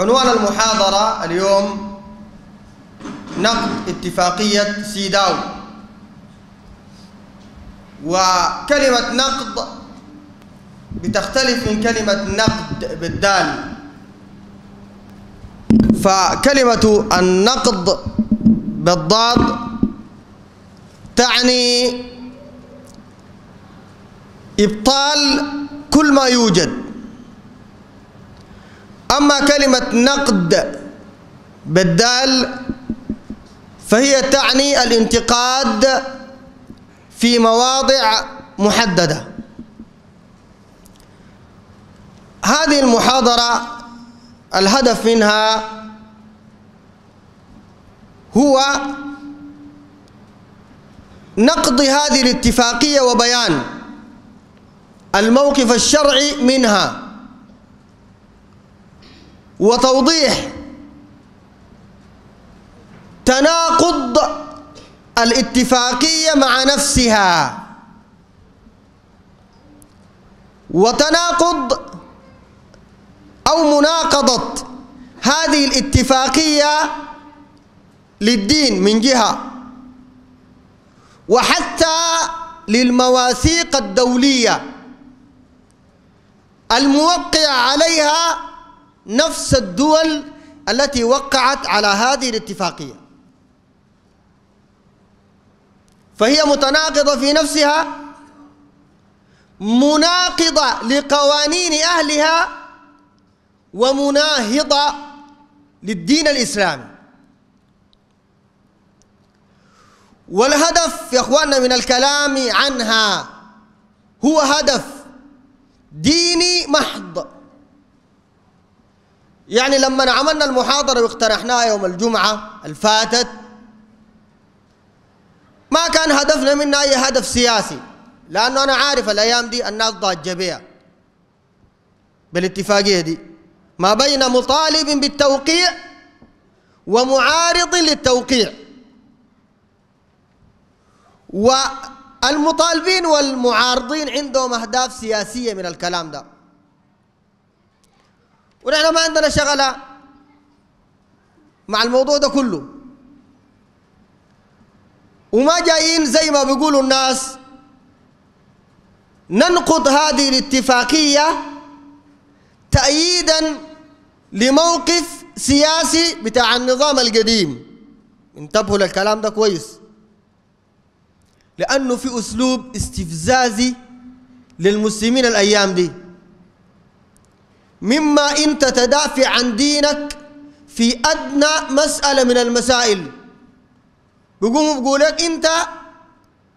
عنوان المحاضرة اليوم نقد اتفاقية سيداو وكلمة نقد بتختلف من كلمة نقد بالدال فكلمة النقد بالضاد تعني إبطال كل ما يوجد أما كلمة نقد بالدال فهي تعني الانتقاد في مواضع محددة هذه المحاضرة الهدف منها هو نقض هذه الاتفاقية وبيان الموقف الشرعي منها وتوضيح تناقض الاتفاقية مع نفسها وتناقض أو مناقضة هذه الاتفاقية للدين من جهة وحتى للمواثيق الدولية الموقع عليها نفس الدول التي وقعت على هذه الاتفاقية فهي متناقضة في نفسها مناقضة لقوانين أهلها ومناهضة للدين الإسلامي والهدف يا أخواننا من الكلام عنها هو هدف ديني محض يعني لما عملنا المحاضرة واقترحناها يوم الجمعة الفاتت ما كان هدفنا منها أي هدف سياسي لأنه أنا عارف الأيام دي الناس ضاجة بها بالاتفاقية دي ما بين مطالب بالتوقيع ومعارض للتوقيع والمطالبين والمعارضين عندهم أهداف سياسية من الكلام ده ونحن ما عندنا شغله مع الموضوع ده كله وما جايين زي ما بيقولوا الناس ننقض هذه الاتفاقيه تأييدا لموقف سياسي بتاع النظام القديم انتبهوا للكلام ده كويس لأنه في أسلوب استفزازي للمسلمين الأيام دي مما انت تدافع عن دينك في أدنى مسألة من المسائل بيقوموا بيقول لك أنت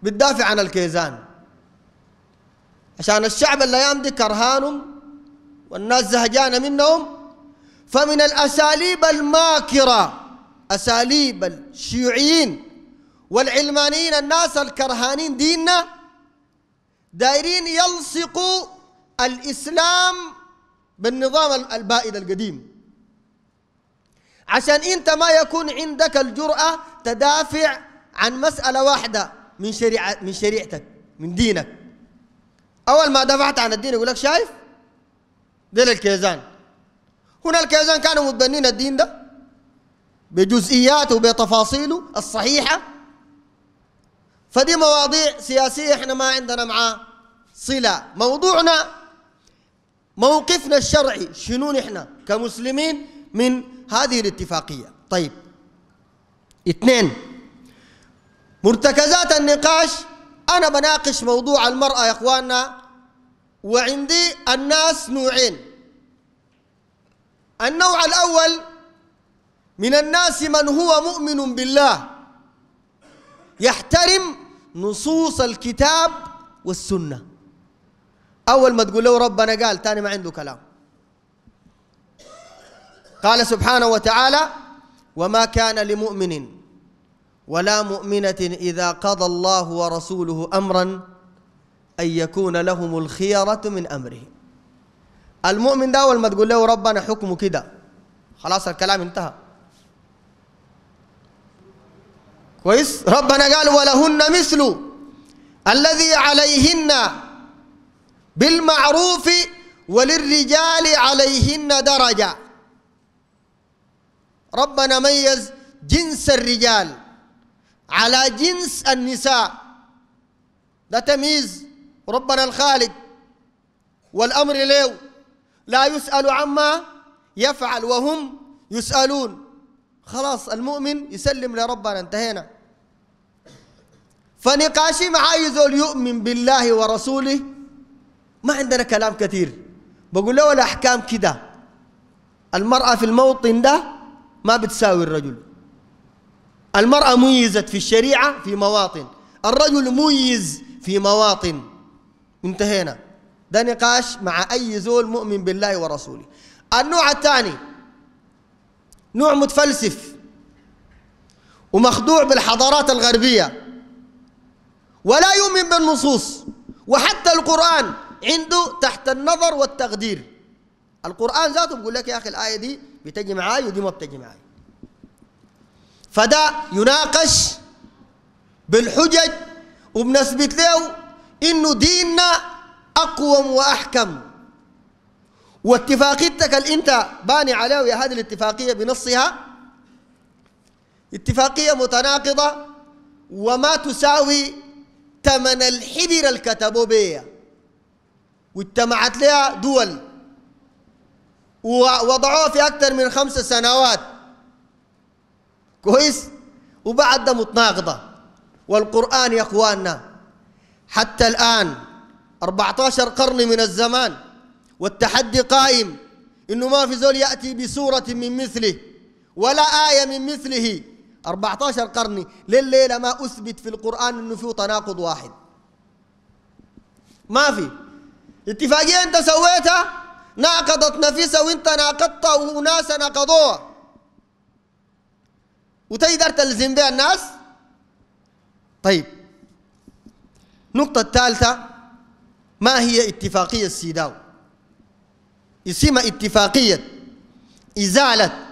بتدافع عن الكيزان عشان الشعب الأيام دي كرهانهم والناس زهجانة منهم فمن الأساليب الماكرة أساليب الشيوعيين والعلمانيين الناس الكرهانين ديننا دايرين يلصقوا الإسلام بالنظام البائد القديم عشان انت ما يكون عندك الجرأة تدافع عن مسألة واحدة من شريعة من شريعتك من دينك اول ما دفعت عن الدين يقول لك شايف ديل الكيزان هنا الكيزان كانوا متبنين الدين ده بجزئياته وبتفاصيله الصحيحة فدي مواضيع سياسية احنا ما عندنا معاه صلة موضوعنا موقفنا الشرعي شنو نحن كمسلمين من هذه الاتفاقية طيب اثنين مرتكزات النقاش أنا بناقش موضوع المرأة يا إخواننا وعندي الناس نوعين النوع الأول من الناس من هو مؤمن بالله يحترم نصوص الكتاب والسنه أول ما تقول له ربنا قال تاني ما عنده كلام قال سبحانه وتعالى وما كان لمؤمن ولا مؤمنة إذا قضى الله ورسوله أمرا أن يكون لهم الخيرة من أمره المؤمن ده أول ما تقول له ربنا حكمه كده خلاص الكلام انتهى كويس ربنا قال ولهن مثل الذي عليهن بالمعروف وللرجال عليهن درجة ربنا ميز جنس الرجال على جنس النساء ده تمييز ربنا الخالق والأمر له لا يسأل عما يفعل وهم يسألون خلاص المؤمن يسلم لربنا انتهينا فنقاشي مع يؤمن بالله ورسوله ما عندنا كلام كثير بقول له الأحكام كده المرأة في الموطن ده ما بتساوي الرجل المرأة ميزت في الشريعة في مواطن الرجل ميز في مواطن انتهينا ده نقاش مع أي زول مؤمن بالله ورسوله النوع الثاني نوع متفلسف ومخدوع بالحضارات الغربية ولا يؤمن بالنصوص وحتى القرآن عنده تحت النظر والتقدير القرآن ذاته بيقول لك يا أخي الآية دي بتجي معاي ودي ما بتجي معاي فده يناقش بالحجج وبنثبت له إنه ديننا أقوم وأحكم واتفاقيتك اللي أنت باني عليها وهي هذه الاتفاقية بنصها اتفاقية متناقضة وما تساوي ثمن الحبر الكتبوا الكتبوبيه واجتمعت لها دول ووضعوها في أكثر من خمس سنوات كويس وبعد ده متناقضة والقرآن يا إخواننا حتى الآن 14 قرن من الزمان والتحدي قائم إنه ما في زول يأتي بسورة من مثله ولا آية من مثله 14 قرن لليلة ما أثبت في القرآن إنه فيه تناقض واحد ما في اتفاقية انت سويتها ناقضت نفسها وانت ناقضتها وناس ناقضوها وتقدر تلزم بها الناس طيب النقطة الثالثة ما هي اتفاقية السيداو اسمها اتفاقية إزالة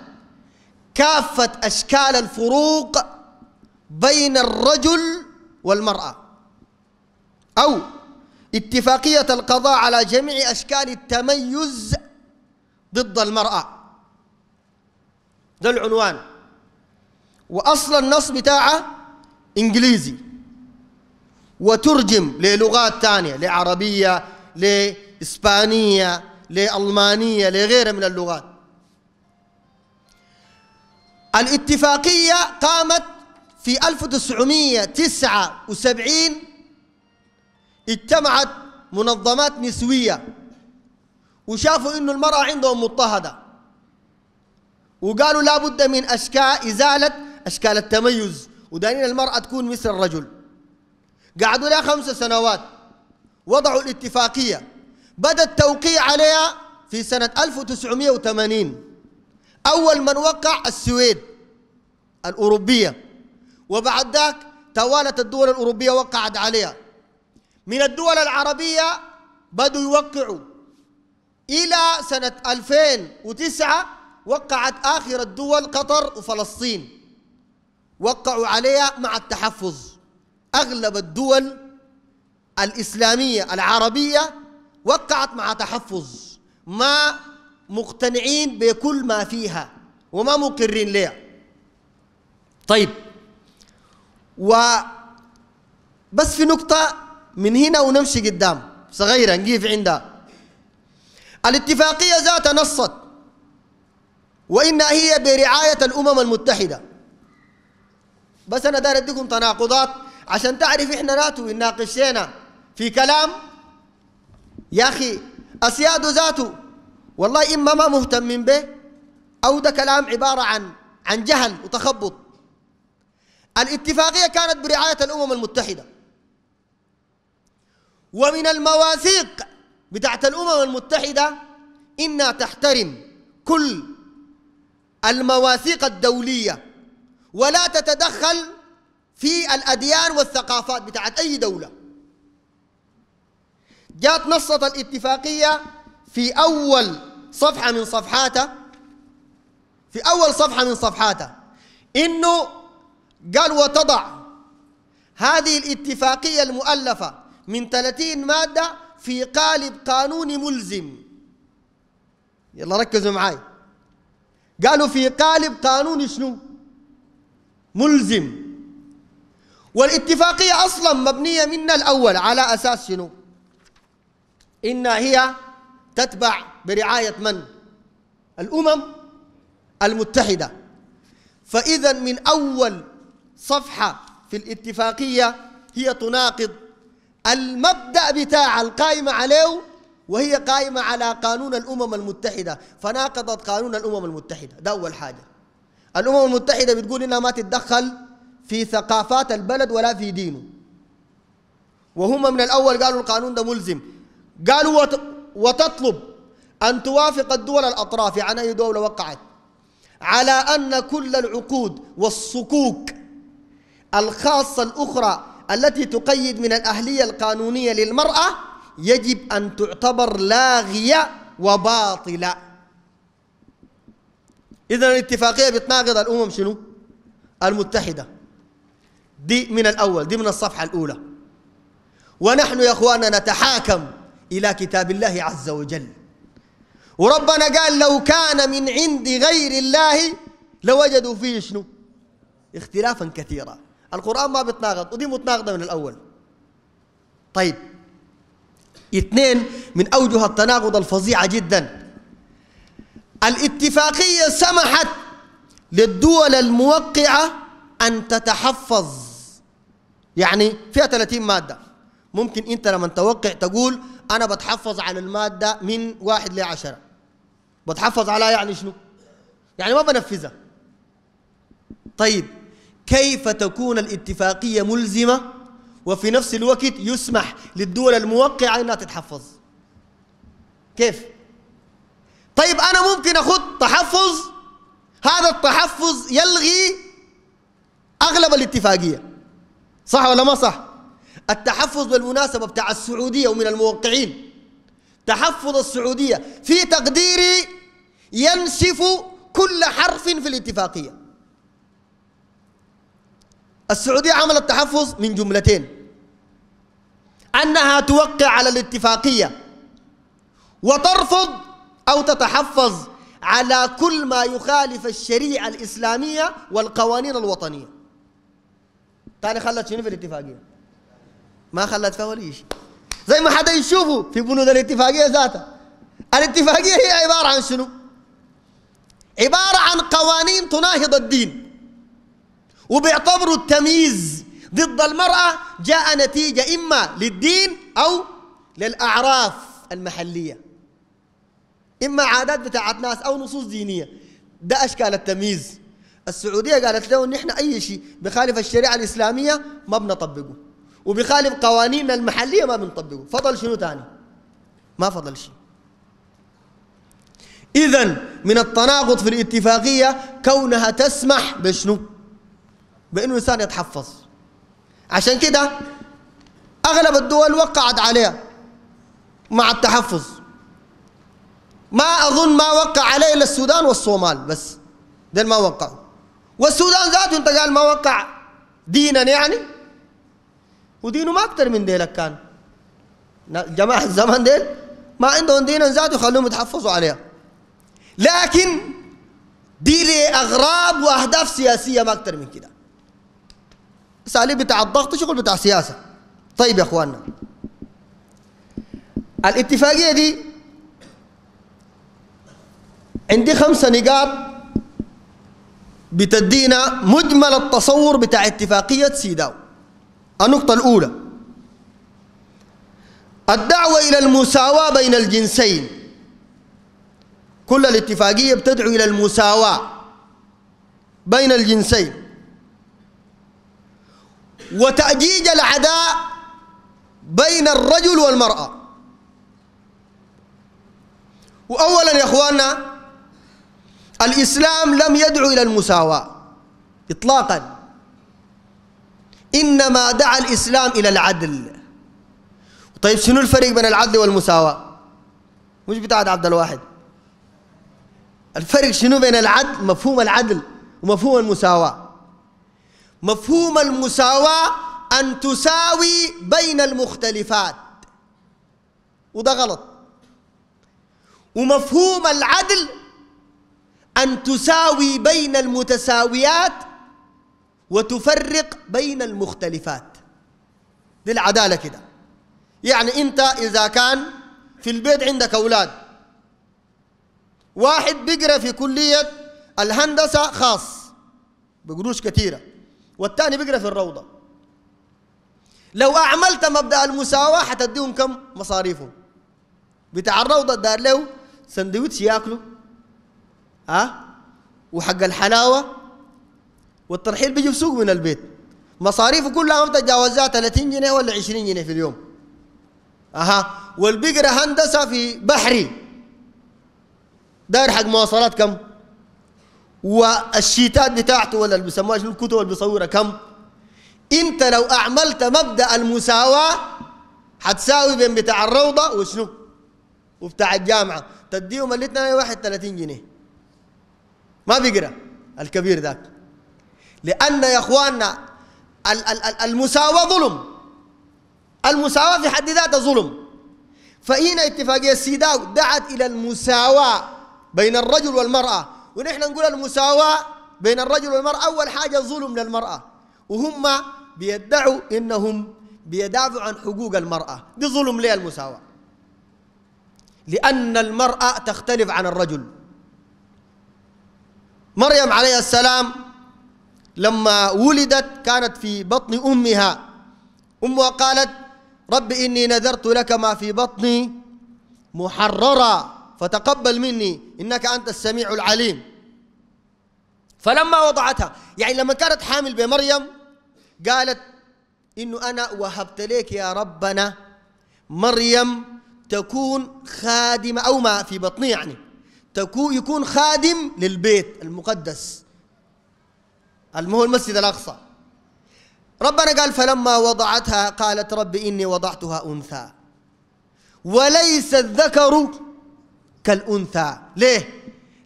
كافة أشكال الفروق بين الرجل والمرأة أو اتفاقية القضاء على جميع أشكال التميز ضد المرأة ده العنوان وأصل النص بتاعه إنجليزي وترجم للغات تانية لعربية لإسبانية لألمانية لغيرها من اللغات الاتفاقية قامت في 1979 اجتمعت منظمات نسوية وشافوا انه المرأة عندهم مضطهدة وقالوا لابد من اشكال ازالة اشكال التميز ودانين المرأة تكون مثل الرجل قعدوا لها خمس سنوات وضعوا الاتفاقية بدأ التوقيع عليها في سنة 1980 أول من وقع السويد الأوروبية وبعد ذاك توالت الدول الأوروبية وقعت عليها من الدول العربية بدوا يوقعوا إلى سنة 2009 وقعت آخر الدول قطر وفلسطين وقعوا عليها مع التحفظ أغلب الدول الإسلامية العربية وقعت مع تحفظ ما مقتنعين بكل ما فيها وما مقرين لها طيب و بس في نقطة من هنا ونمشي قدام صغيرة نقيف عندها الاتفاقية ذات نصت وإن هي برعاية الأمم المتحدة بس أنا داير أديكم تناقضات عشان تعرف إحنا ناتو ناقشينا في كلام يا أخي أسياد ذاته والله إما ما مهتم به أو ده كلام عبارة عن عن جهل وتخبط الاتفاقية كانت برعاية الأمم المتحدة ومن المواثيق بتاعت الأمم المتحدة إنها تحترم كل المواثيق الدولية ولا تتدخل في الأديان والثقافات بتاعت أي دولة جات نصة الاتفاقية في أول صفحة من صفحاتها في أول صفحة من صفحاتها إنه قال وتضع هذه الاتفاقية المؤلفة من 30 مادة في قالب قانوني ملزم يلا ركزوا معاي قالوا في قالب قانوني شنو ملزم والاتفاقية أصلا مبنية منا الأول على أساس شنو إن هي تتبع برعاية من الأمم المتحدة فإذا من أول صفحة في الاتفاقية هي تناقض المبدأ بتاع القائمة عليه وهي قائمة على قانون الأمم المتحدة فناقضت قانون الأمم المتحدة ده أول حاجة الأمم المتحدة بتقول إنها ما تتدخل في ثقافات البلد ولا في دينه وهم من الأول قالوا القانون ده ملزم قالوا وتطلب أن توافق الدول الأطراف عن يعني أي دولة وقعت على أن كل العقود والصكوك الخاصة الأخرى التي تقيد من الأهلية القانونية للمرأة يجب أن تعتبر لاغية وباطلة إذا الاتفاقية بتناقض الأمم شنو؟ المتحدة دي من الأول دي من الصفحة الأولى ونحن يا أخواننا نتحاكم إلى كتاب الله عز وجل وربنا قال لو كان من عند غير الله لوجدوا فيه شنو؟ اختلافا كثيرا القرآن ما بيتناقض ودي متناقضة من الأول طيب اثنين من أوجه التناقض الفظيعة جدا الاتفاقية سمحت للدول الموقعة أن تتحفظ يعني فيها 30 مادة ممكن أنت لما توقع تقول أنا بتحفظ على المادة من واحد لعشرة بتحفظ على يعني شنو؟ يعني ما بنفذها طيب كيف تكون الاتفاقية ملزمة وفي نفس الوقت يسمح للدول الموقعة أنها تتحفظ كيف؟ طيب أنا ممكن أخذ تحفظ هذا التحفظ يلغي أغلب الاتفاقية صح ولا ما صح؟ التحفظ بالمناسبة بتاع السعودية ومن الموقعين تحفظ السعودية في تقديري ينسف كل حرف في الاتفاقية السعودية عملت تحفظ من جملتين أنها توقع على الاتفاقية وترفض أو تتحفظ على كل ما يخالف الشريعة الإسلامية والقوانين الوطنية تاني خلت شنو في الاتفاقية ما خلت فيها ولا شيء زي ما حدا يشوفه في بنود الاتفاقية ذاتها الاتفاقية هي عبارة عن شنو عبارة عن قوانين تناهض الدين وبيعتبروا التمييز ضد المرأة جاء نتيجة إما للدين أو للأعراف المحلية إما عادات بتاعت ناس أو نصوص دينية ده أشكال التمييز السعودية قالت له إن إحنا أي شيء بخالف الشريعة الإسلامية ما بنطبقه وبخالف قوانيننا المحلية ما بنطبقه فضل شنو تاني ما فضل شيء إذا من التناقض في الاتفاقية كونها تسمح بشنو بانه الانسان يتحفظ عشان كده اغلب الدول وقعت عليها مع التحفظ ما اظن ما وقع عليه الا السودان والصومال بس ده ما وقعوا والسودان ذاته انت قال ما وقع دينا يعني ودينه ما اكثر من ديلك كان جماعه الزمن ديل ما عندهم دينا ذاته خلوهم يتحفظوا عليها لكن دي اغراض واهداف سياسيه ما اكثر من كده الاساليب بتاع الضغط شغل بتاع سياسه طيب يا اخواننا الاتفاقيه دي عندي خمسه نقاط بتدينا مجمل التصور بتاع اتفاقيه سيداو النقطه الاولى الدعوه الى المساواه بين الجنسين كل الاتفاقيه بتدعو الى المساواه بين الجنسين وتأجيج العداء بين الرجل والمرأة وأولا يا أخواننا الإسلام لم يدعو إلى المساواة إطلاقا إنما دعا الإسلام إلى العدل طيب شنو الفرق بين العدل والمساواة مش بتاعة عبد الواحد الفرق شنو بين العدل مفهوم العدل ومفهوم المساواة مفهوم المساواة أن تساوي بين المختلفات وده غلط ومفهوم العدل أن تساوي بين المتساويات وتفرق بين المختلفات دي العدالة كده يعني أنت إذا كان في البيت عندك أولاد واحد بيقرأ في كلية الهندسة خاص بقروش كثيرة والثاني بيقرا في الروضه لو اعملت مبدا المساواه حتديهم كم مصاريفهم بتاع الروضه دار له سندويتش ياكلوا ها أه؟ وحق الحلاوه والترحيل بيجي في سوق من البيت مصاريفه كلها ما بتتجاوزها 30 جنيه ولا 20 جنيه في اليوم اها والبقره هندسه في بحري داير حق مواصلات كم؟ والشيتات بتاعته ولا اللي بيسموها شنو الكتب اللي بيصورها كم انت لو اعملت مبدا المساواه حتساوي بين بتاع الروضه وشنو وبتاع الجامعه تديهم الاثنين واحد 30 جنيه ما بيقرا الكبير ذاك لان يا اخواننا المساواه ظلم المساواه في حد ذاتها ظلم فإن اتفاقيه السيداو دعت الى المساواه بين الرجل والمراه ونحن نقول المساواة بين الرجل والمرأة أول حاجة ظلم للمرأة وهم بيدعوا إنهم بيدافعوا عن حقوق المرأة دي ظلم ليه المساواة لأن المرأة تختلف عن الرجل مريم عليه السلام لما ولدت كانت في بطن أمها أمها قالت رب إني نذرت لك ما في بطني محررا فتقبل مني إنك أنت السميع العليم فلما وضعتها يعني لما كانت حامل بمريم قالت إنه أنا وهبت لك يا ربنا مريم تكون خادمة أو ما في بطني يعني تكون يكون خادم للبيت المقدس المهو المسجد الأقصى ربنا قال فلما وضعتها قالت رب إني وضعتها أنثى وليس الذكر كالأنثى ليه؟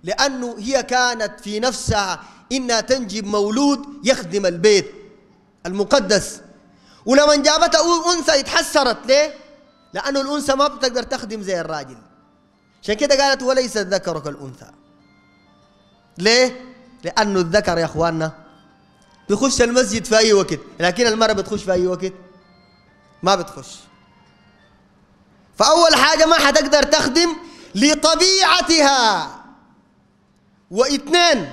لأنه هي كانت في نفسها إنها تنجب مولود يخدم البيت المقدس ولما جابتها أنثى اتحسرت ليه؟ لأنه الأنثى ما بتقدر تخدم زي الراجل عشان كده قالت وليس الذكر كالأنثى ليه؟ لأنه الذكر يا إخواننا بيخش المسجد في أي وقت لكن المرأة بتخش في أي وقت ما بتخش فأول حاجة ما حتقدر تخدم لطبيعتها واثنين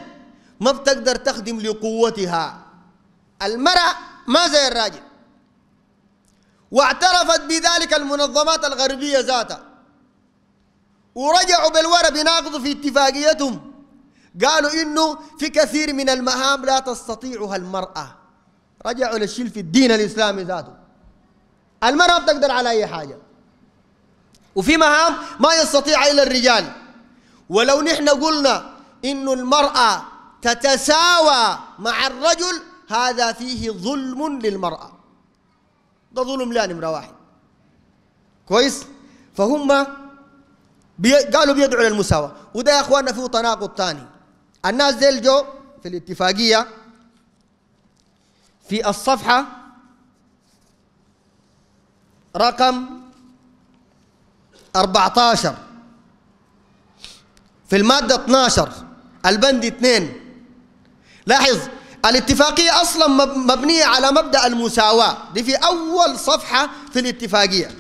ما بتقدر تخدم لقوتها المرأة ما زي الراجل واعترفت بذلك المنظمات الغربية ذاتها ورجعوا بالورا بناقضوا في اتفاقيتهم قالوا انه في كثير من المهام لا تستطيعها المرأة رجعوا للشيل في الدين الاسلامي ذاته المرأة بتقدر على اي حاجة وفي مهام ما يستطيع إلا الرجال ولو نحن قلنا إن المرأة تتساوى مع الرجل هذا فيه ظلم للمرأة ده ظلم لا نمرة واحد كويس فهم بي... قالوا بيدعوا للمساواة وده يا أخواننا فيه تناقض ثاني الناس ديل جو في الاتفاقية في الصفحة رقم 14 في المادة 12 البند 2 لاحظ الاتفاقية أصلا مبنية على مبدأ المساواة دي في أول صفحة في الاتفاقية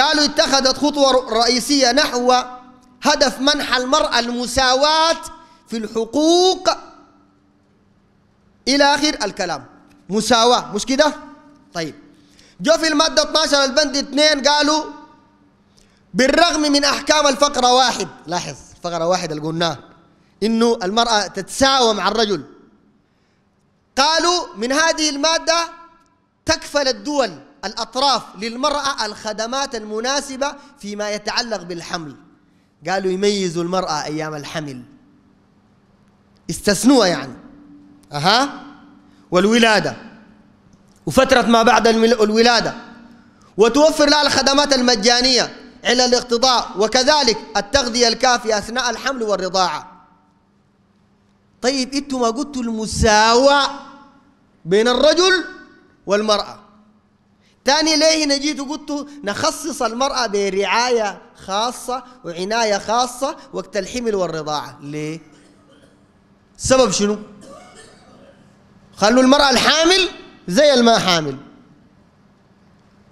قالوا اتخذت خطوة رئيسية نحو هدف منح المرأة المساواة في الحقوق إلى آخر الكلام مساواة مش كده؟ طيب جو في المادة 12 البند 2 قالوا بالرغم من احكام الفقره واحد لاحظ فقره واحد اللي قلناه انه المراه تتساوى مع الرجل قالوا من هذه الماده تكفل الدول الاطراف للمراه الخدمات المناسبه فيما يتعلق بالحمل قالوا يميزوا المراه ايام الحمل استثنوها يعني اها والولاده وفتره ما بعد الولاده وتوفر لها الخدمات المجانيه على الاقتضاء وكذلك التغذية الكافية أثناء الحمل والرضاعة طيب انتم ما قلتوا المساواة بين الرجل والمرأة تاني ليه هنا جيتوا قلتوا نخصص المرأة برعاية خاصة وعناية خاصة وقت الحمل والرضاعة ليه؟ سبب شنو؟ خلوا المرأة الحامل زي الما حامل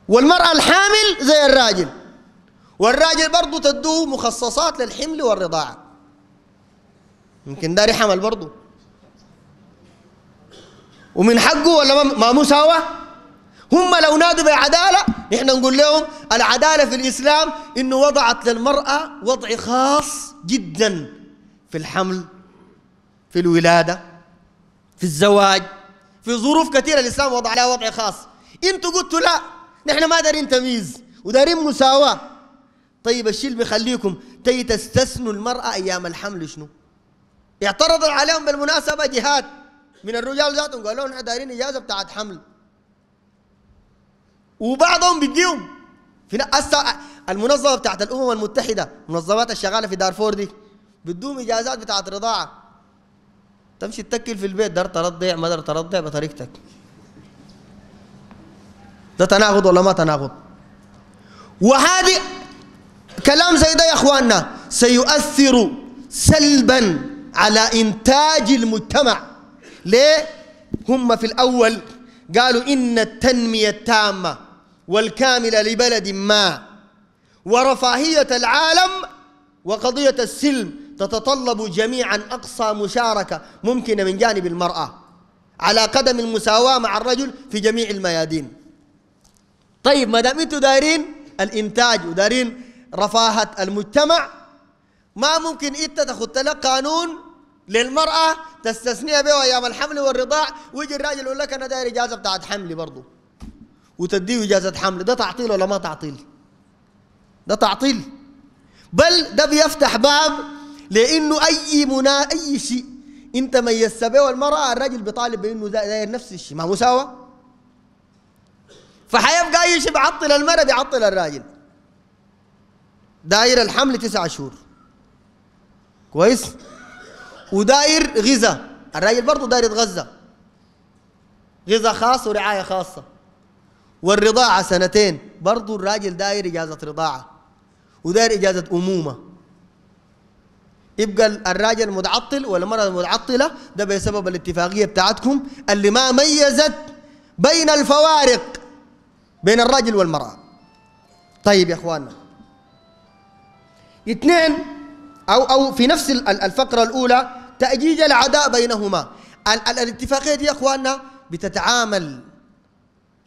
والمرأة الحامل زي الراجل والراجل برضه تدوه مخصصات للحمل والرضاعة يمكن داري حمل برضه ومن حقه ولا ما مساواة هم لو نادوا بعدالة نحن نقول لهم العدالة في الإسلام إنه وضعت للمرأة وضع خاص جدا في الحمل في الولادة في الزواج في ظروف كثيرة الإسلام وضع لها وضع خاص أنتوا قلتوا لا نحن ما دارين تمييز ودارين مساواة طيب الشيء اللي بيخليكم تي تستثنوا المرأة أيام الحمل شنو؟ اعترض عليهم بالمناسبة جهات من الرجال ذاتهم قالوا احنا دايرين إجازة بتاعت حمل وبعضهم بيديهم في هسه المنظمة بتاعت الأمم المتحدة منظمات الشغالة في دارفور دي بتدوم إجازات بتاعت رضاعة تمشي تتكل في البيت دار ترضع ما دار ترضع بطريقتك ده تناقض ولا ما تناقض وهذه كلام زي ده يا اخواننا سيؤثر سلبا على انتاج المجتمع ليه هم في الاول قالوا ان التنميه التامه والكامله لبلد ما ورفاهيه العالم وقضيه السلم تتطلب جميعا اقصى مشاركه ممكنه من جانب المراه على قدم المساواه مع الرجل في جميع الميادين طيب ما دام انتوا دايرين الانتاج ودارين رفاهة المجتمع ما ممكن انت تخط لك قانون للمرأة تستثنيها به ايام الحمل والرضاع ويجي الراجل يقول لك انا داير اجازة بتاعت حملي برضه وتديه اجازة حمل ده تعطيل ولا ما تعطيل؟ ده تعطيل بل ده بيفتح باب لانه اي منا اي شيء انت ميزت به والمرأة الراجل بيطالب بانه داير نفس الشيء ما مساواة فحيبقى اي شيء بيعطل المرأة بيعطل الراجل داير الحمل تسعة شهور كويس وداير غذاء الراجل برضه داير يتغذى غذاء خاص ورعاية خاصة والرضاعة سنتين برضه الراجل داير إجازة رضاعة وداير إجازة أمومة يبقى الراجل متعطل والمرأة المتعطلة ده بسبب الاتفاقية بتاعتكم اللي ما ميزت بين الفوارق بين الرجل والمرأة طيب يا إخواننا اثنين أو أو في نفس الفقرة الأولى تأجيج العداء بينهما الاتفاقية دي يا أخواننا بتتعامل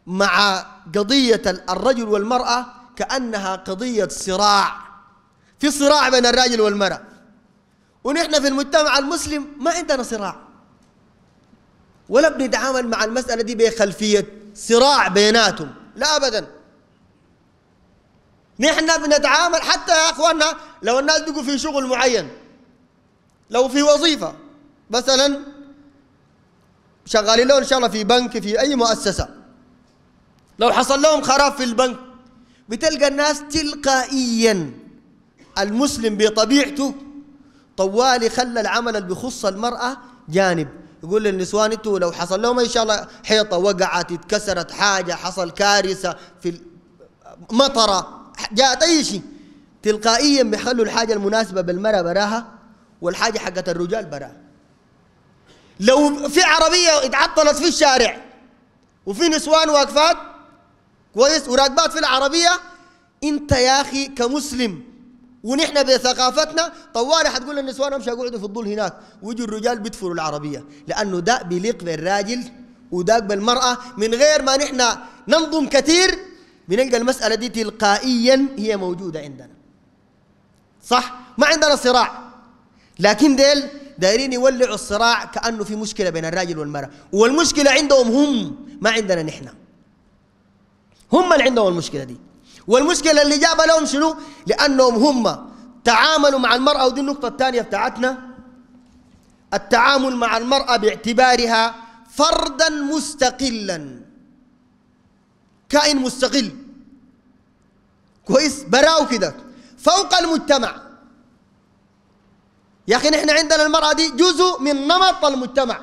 مع قضية الرجل والمرأة كأنها قضية صراع في صراع بين الرجل والمرأة ونحن في المجتمع المسلم ما عندنا صراع ولا بنتعامل مع المسألة دي بخلفية صراع بيناتهم لا أبداً نحن بنتعامل حتى يا اخواننا لو الناس بقوا في شغل معين لو في وظيفه مثلا شغالين لهم ان شاء الله في بنك في اي مؤسسه لو حصل لهم خراب في البنك بتلقى الناس تلقائيا المسلم بطبيعته طوالي خلى العمل اللي بيخص المراه جانب يقول للنسوان انتوا لو حصل لهم ان شاء الله حيطه وقعت اتكسرت حاجه حصل كارثه في مطره جاءت اي شيء تلقائيا بيخلوا الحاجه المناسبه بالمراه براها والحاجه حقت الرجال براها لو في عربيه اتعطلت في الشارع وفي نسوان واقفات كويس وراكبات في العربيه انت يا اخي كمسلم ونحن بثقافتنا طوالي حتقول للنسوان امشي اقعدوا في الظل هناك ويجوا الرجال بيدفروا العربيه لانه ده بيليق بالراجل وداك بالمراه من غير ما نحن ننظم كثير بنلقى المسألة دي تلقائيا هي موجودة عندنا صح ما عندنا صراع لكن ديل دايرين يولعوا الصراع كأنه في مشكلة بين الراجل والمرأة والمشكلة عندهم هم ما عندنا نحن هم اللي عندهم المشكلة دي والمشكلة اللي جابها لهم شنو لأنهم هم تعاملوا مع المرأة ودي النقطة الثانية بتاعتنا التعامل مع المرأة باعتبارها فردا مستقلا كائن مستقل كويس براء كده فوق المجتمع يا اخي نحن عندنا المراه دي جزء من نمط المجتمع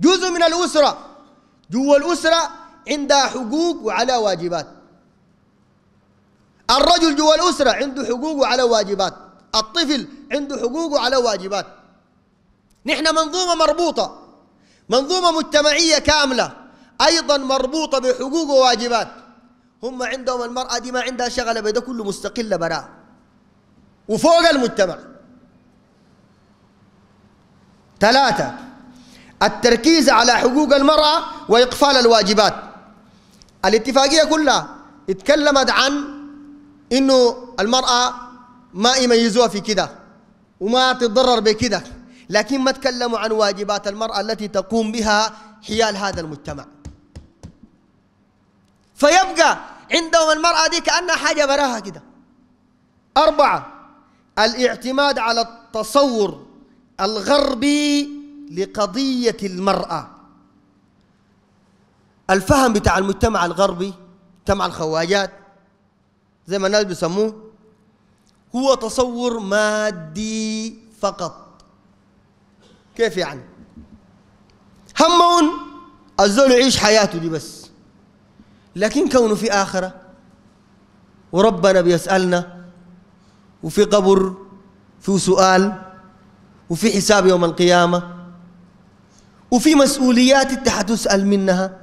جزء من الاسره جوا الاسره عندها حقوق وعلى واجبات الرجل جوا الاسره عنده حقوق وعلى واجبات الطفل عنده حقوق وعلى واجبات نحن منظومه مربوطه منظومه مجتمعيه كامله أيضا مربوطة بحقوق وواجبات هم عندهم المرأة دي ما عندها شغلة بده كله مستقلة براء وفوق المجتمع ثلاثة التركيز على حقوق المرأة وإقفال الواجبات الاتفاقية كلها اتكلمت عن إنه المرأة ما يميزوها في كده وما تتضرر بكده لكن ما تكلموا عن واجبات المرأة التي تقوم بها حيال هذا المجتمع فيبقى عندهم المرأة دي كأنها حاجة براها كده أربعة الاعتماد على التصور الغربي لقضية المرأة الفهم بتاع المجتمع الغربي مجتمع الخواجات زي ما الناس بيسموه هو تصور مادي فقط كيف يعني همهم الزول يعيش حياته دي بس لكن كونه في آخرة وربنا بيسألنا وفي قبر في سؤال وفي حساب يوم القيامة وفي مسؤوليات انت حتسأل منها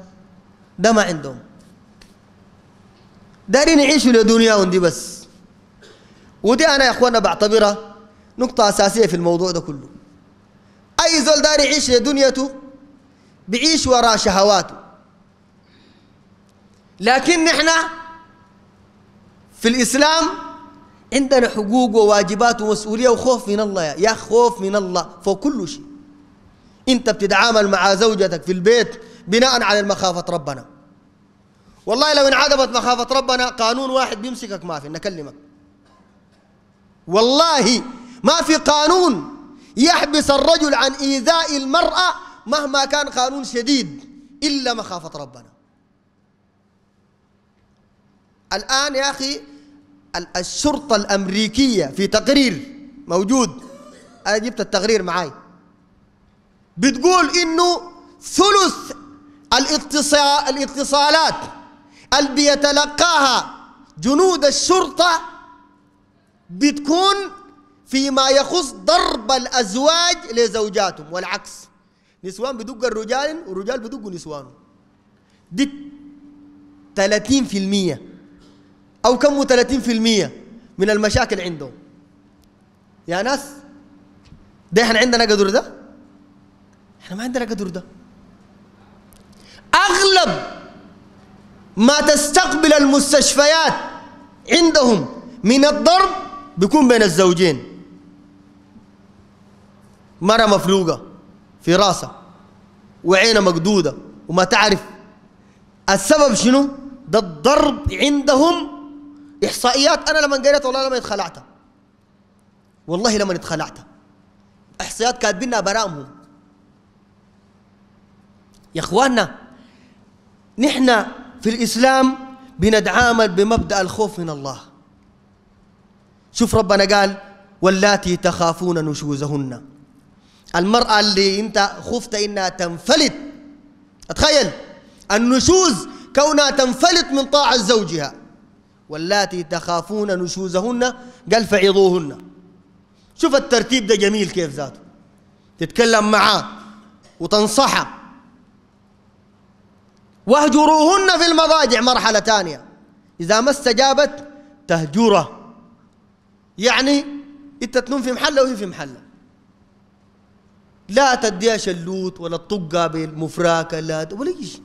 ده ما عندهم دارين يعيشوا لدنياهم دي بس ودي أنا يا أخوانا بعتبرها نقطة أساسية في الموضوع ده كله أي زول داري يعيش لدنيته بيعيش وراء شهواته لكن نحن في الإسلام عندنا حقوق وواجبات ومسؤولية وخوف من الله يا خوف من الله فوق كل شيء أنت بتتعامل مع زوجتك في البيت بناء على مخافة ربنا والله لو انعدمت مخافة ربنا قانون واحد بيمسكك ما في نكلمك والله ما في قانون يحبس الرجل عن إيذاء المرأة مهما كان قانون شديد إلا مخافة ربنا الآن يا أخي الشرطة الأمريكية في تقرير موجود أنا جبت التقرير معاي بتقول إنه ثلث الاتصالات اللي بيتلقاها جنود الشرطة بتكون فيما يخص ضرب الأزواج لزوجاتهم والعكس نسوان بدق الرجال والرجال بدقوا نسوانهم دي 30% أو كم 30% من المشاكل عندهم يا ناس ده احنا عندنا قدر ده احنا ما عندنا قدر ده أغلب ما تستقبل المستشفيات عندهم من الضرب بيكون بين الزوجين مرة مفلوقة في راسها وعينها مقدودة وما تعرف السبب شنو؟ ده الضرب عندهم احصائيات انا لما قريتها والله لما اتخلعت والله لما اتخلعت احصائيات كاتبينها برامهم يا اخواننا نحن في الاسلام بنتعامل بمبدا الخوف من الله شوف ربنا قال واللاتي تخافون نشوزهن المرأة اللي انت خفت انها تنفلت اتخيل النشوز كونها تنفلت من طاعة زوجها واللاتي تخافون نشوزهن قال فعظوهن شوف الترتيب ده جميل كيف ذاته تتكلم معاه وتنصحه واهجروهن في المضاجع مرحلة ثانية إذا ما استجابت تهجره يعني أنت تنوم في محله وهي في محله لا تديها شلوت ولا تطقها بالمفراكة لا ولا شيء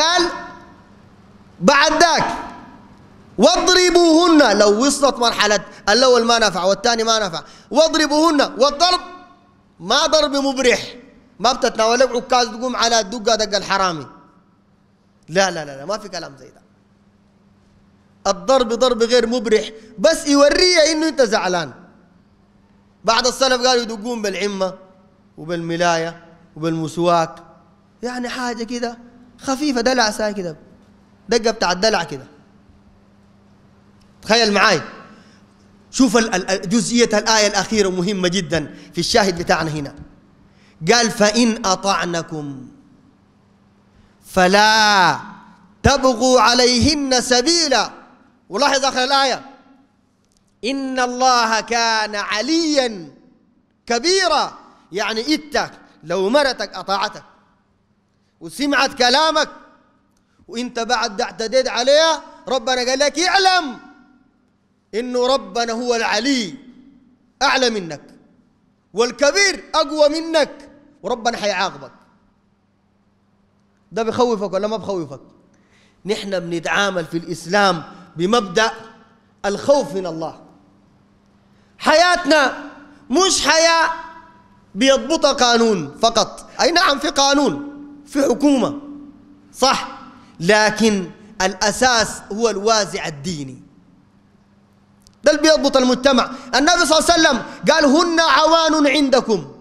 قال بعد ذاك واضربوهن لو وصلت مرحلة الأول ما نفع والثاني ما نفع واضربوهن والضرب ما ضرب مبرح ما بتتناول لك عكاز تقوم على الدقة دق الحرامي لا لا لا, لا ما في كلام زي ده الضرب ضرب غير مبرح بس يوريه انه انت زعلان بعد السلف قالوا يدقون بالعمة وبالملاية وبالمسواك يعني حاجة كده خفيفة دلع ساي كده دقه بتاع الدلع كده تخيل معاي شوف جزئية الآية الأخيرة مهمة جدا في الشاهد بتاعنا هنا قال فإن أطعنكم فلا تبغوا عليهن سبيلا ولاحظ آخر الآية إن الله كان عليا كبيرا يعني إتك لو مرتك أطاعتك وسمعت كلامك وانت بعد ده اعتديت عليها ربنا قال لك اعلم انه ربنا هو العلي اعلى منك والكبير اقوى منك وربنا حيعاقبك ده بخوفك ولا ما بخوفك نحن بنتعامل في الاسلام بمبدا الخوف من الله حياتنا مش حياه بيضبطها قانون فقط اي نعم في قانون في حكومه صح لكن الأساس هو الوازع الديني ده اللي بيضبط المجتمع النبي صلى الله عليه وسلم قال هن عوان عندكم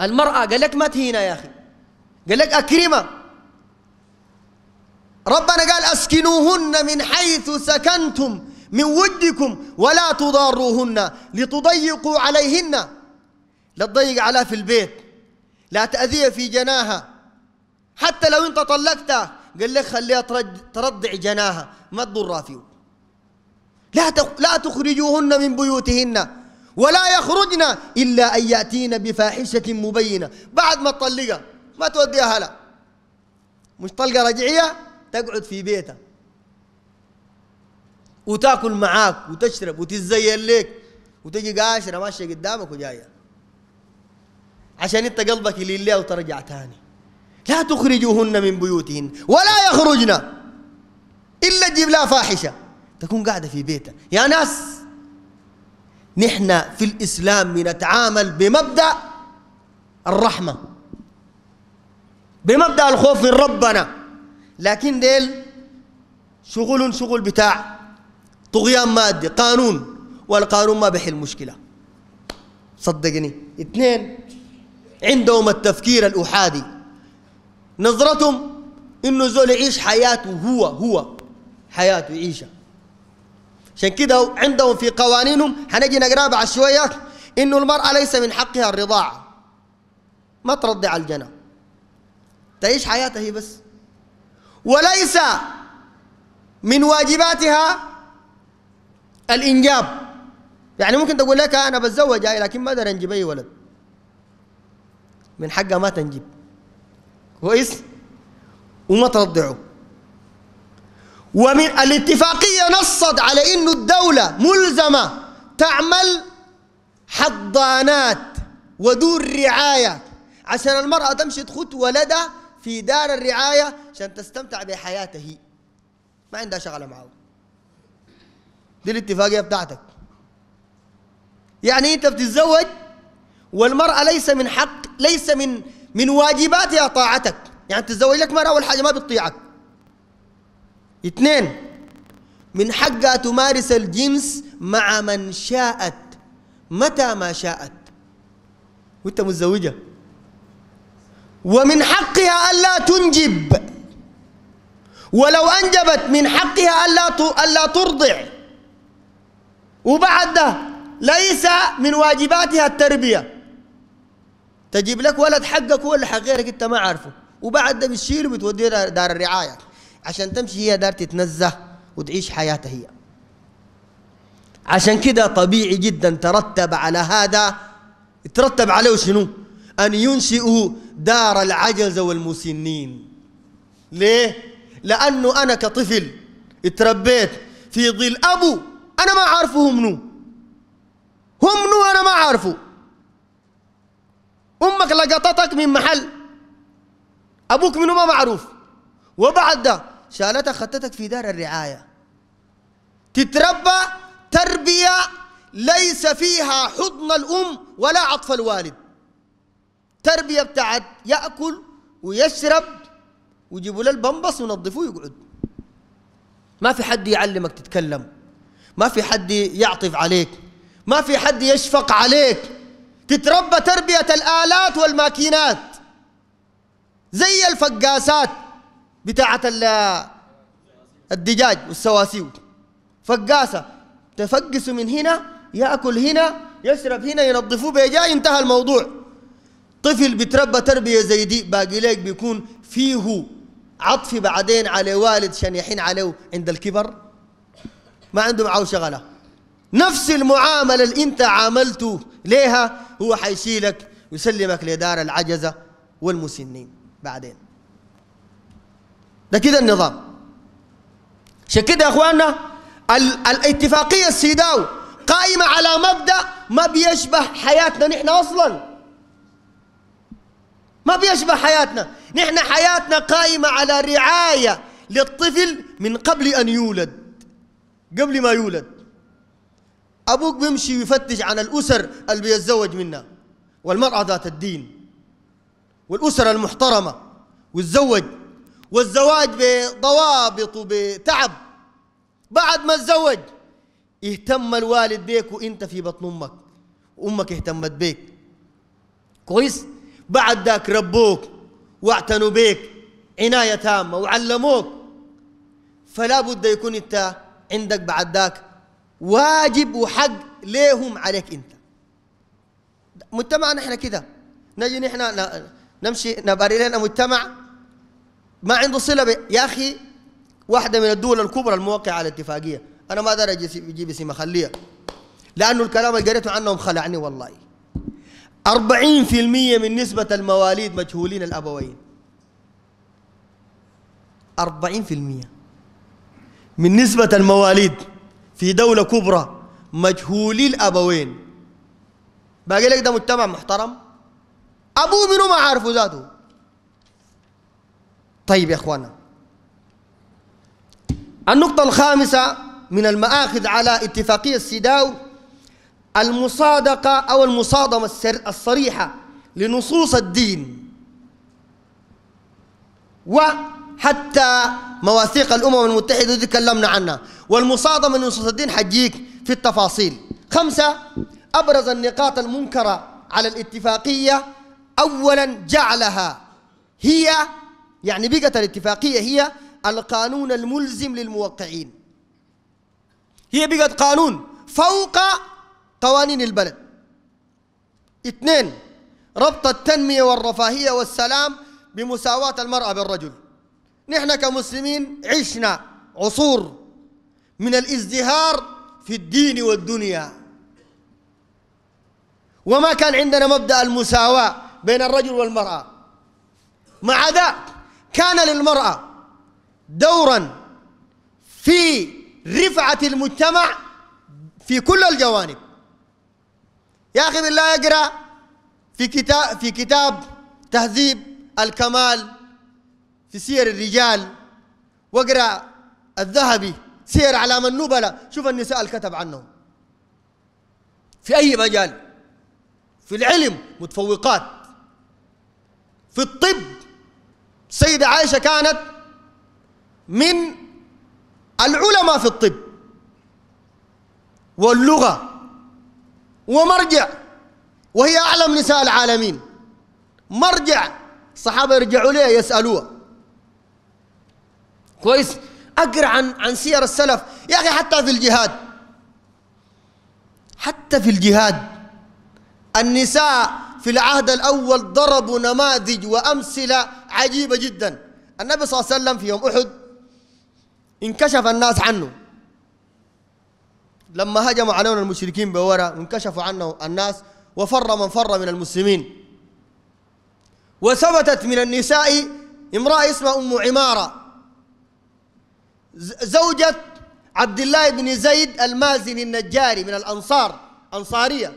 المرأة قال لك ما تهينا يا أخي قال لك أكرمة ربنا قال أسكنوهن من حيث سكنتم من ودكم ولا تضاروهن لتضيقوا عليهن لا تضيق على في البيت لا تأذية في جناها حتى لو انت طلقتها قال لك خليها ترضع جناها ما تضرها فيه لا لا تخرجوهن من بيوتهن ولا يخرجن الا ان ياتين بفاحشه مبينه بعد ما تطلقها ما توديها هلا مش طلقه رجعيه تقعد في بيتها وتاكل معاك وتشرب وتتزين لك وتجي قاشره ماشيه قدامك وجايه عشان انت قلبك يلين وترجع تاني لا تخرجوهن من بيوتهن ولا يخرجن إلا تجيب لها فاحشة تكون قاعدة في بيتها يا ناس نحن في الإسلام بنتعامل بمبدأ الرحمة بمبدأ الخوف من ربنا لكن ديل شغل شغل بتاع طغيان مادي قانون والقانون ما بحل مشكلة صدقني اثنين عندهم التفكير الأحادي نظرتهم انه زول يعيش حياته هو هو حياته يعيشها عشان كده عندهم في قوانينهم حنجي نقراها بعد شويه انه المراه ليس من حقها الرضاعه ما ترضع الجنة تعيش حياتها هي بس وليس من واجباتها الإنجاب يعني ممكن تقول لك أنا بتزوج لكن ما أقدر أنجب أي ولد من حقها ما تنجب كويس وما ترضعوا ومن الاتفاقية نصت على أن الدولة ملزمة تعمل حضانات ودور رعاية عشان المرأة تمشي تخط ولدها في دار الرعاية عشان تستمتع بحياته ما عندها شغلة معه دي الاتفاقية بتاعتك يعني أنت بتتزوج والمرأة ليس من حق ليس من من واجباتها طاعتك يعني تتزوج لك مرأة أول حاجة ما بتطيعك اثنين من حقها تمارس الجنس مع من شاءت متى ما شاءت وانت متزوجة ومن حقها ألا تنجب ولو أنجبت من حقها ألا ألا ترضع وبعد ده ليس من واجباتها التربيه تجيب لك ولد حقك ولا حق غيرك انت ما عارفه وبعد ده بتشيله بتوديه دار الرعايه عشان تمشي هي دار تتنزه وتعيش حياتها هي عشان كده طبيعي جدا ترتب على هذا ترتب عليه شنو أن ينشئوا دار العجز والمسنين ليه؟ لأنه أنا كطفل اتربيت في ظل أبو أنا ما عارفه منو هم منو أنا ما عارفه امك لقطتك من محل ابوك منه ما معروف وبعد ده شالتك خطتك في دار الرعايه تتربى تربيه ليس فيها حضن الام ولا عطف الوالد تربيه بتاعت ياكل ويشرب ويجيبوا له البمبس وينظفوه ويقعد ما في حد يعلمك تتكلم ما في حد يعطف عليك ما في حد يشفق عليك تتربى تربية الآلات والماكينات زي الفقاسات بتاعت الدجاج والسواسيو فقاسة تفقس من هنا يأكل هنا يشرب هنا ينظفوه بيجا انتهى الموضوع طفل بتربى تربية زي دي باقي ليك بيكون فيه عطف بعدين على والد عشان يحين عليه عند الكبر ما عنده معه شغله نفس المعامله اللي انت عاملته ليها هو حيشيلك ويسلمك لدار العجزة والمسنين بعدين ده كده النظام عشان كده يا اخواننا الاتفاقية السيداو قائمة على مبدأ ما بيشبه حياتنا نحن أصلا ما بيشبه حياتنا نحن حياتنا قائمة على رعاية للطفل من قبل أن يولد قبل ما يولد أبوك بيمشي ويفتش عن الأسر اللي بيتزوج منها والمرأة ذات الدين والأسر المحترمة والزوج والزواج بضوابط وبتعب بعد ما تزوج اهتم الوالد بيك وانت في بطن امك وامك اهتمت بيك كويس بعد ذاك ربوك واعتنوا بيك عنايه تامه وعلموك فلا بد يكون انت عندك بعد ذاك واجب وحق ليهم عليك انت مجتمعنا احنا كده نجي نحن نمشي نباري لنا مجتمع ما عنده صله ب... يا اخي واحده من الدول الكبرى الموقعه على اتفاقيه انا ما اقدر اجيب اسم اخليها لانه الكلام اللي قريته عنهم خلعني والله 40% من نسبة المواليد مجهولين الأبوين 40% من نسبة المواليد في دولة كبرى مجهولي الأبوين باقي لك ده مجتمع محترم أبوه منو ما عارفه ذاته طيب يا أخوانا النقطة الخامسة من المآخذ على اتفاقية السيداو المصادقة أو المصادمة الصريحة لنصوص الدين وحتى مواثيق الامم المتحده دي تكلمنا عنها والمصادمه لنصوص الدين حجيك في التفاصيل خمسه ابرز النقاط المنكره على الاتفاقيه اولا جعلها هي يعني بقت الاتفاقيه هي القانون الملزم للموقعين هي بقت قانون فوق قوانين البلد اثنين ربط التنميه والرفاهيه والسلام بمساواه المراه بالرجل نحن كمسلمين عشنا عصور من الازدهار في الدين والدنيا وما كان عندنا مبدأ المساواة بين الرجل والمرأة مع ذلك كان للمرأة دورا في رفعة المجتمع في كل الجوانب يا أخي بالله يقرأ في كتاب في كتاب تهذيب الكمال في سير الرجال واقرا الذهبي سير علام النبلاء شوف النساء الكتب عنهم في اي مجال في العلم متفوقات في الطب السيده عائشه كانت من العلماء في الطب واللغه ومرجع وهي اعلم نساء العالمين مرجع الصحابه يرجعوا لها يسالوها كويس اقرا عن عن سير السلف يا اخي حتى في الجهاد حتى في الجهاد النساء في العهد الاول ضربوا نماذج وامثله عجيبه جدا النبي صلى الله عليه وسلم في يوم احد انكشف الناس عنه لما هجموا علينا المشركين بورا انكشفوا عنه الناس وفر من فر من المسلمين وثبتت من النساء امرأة اسمها أم عمارة زوجة عبد الله بن زيد المازني النجاري من الأنصار أنصارية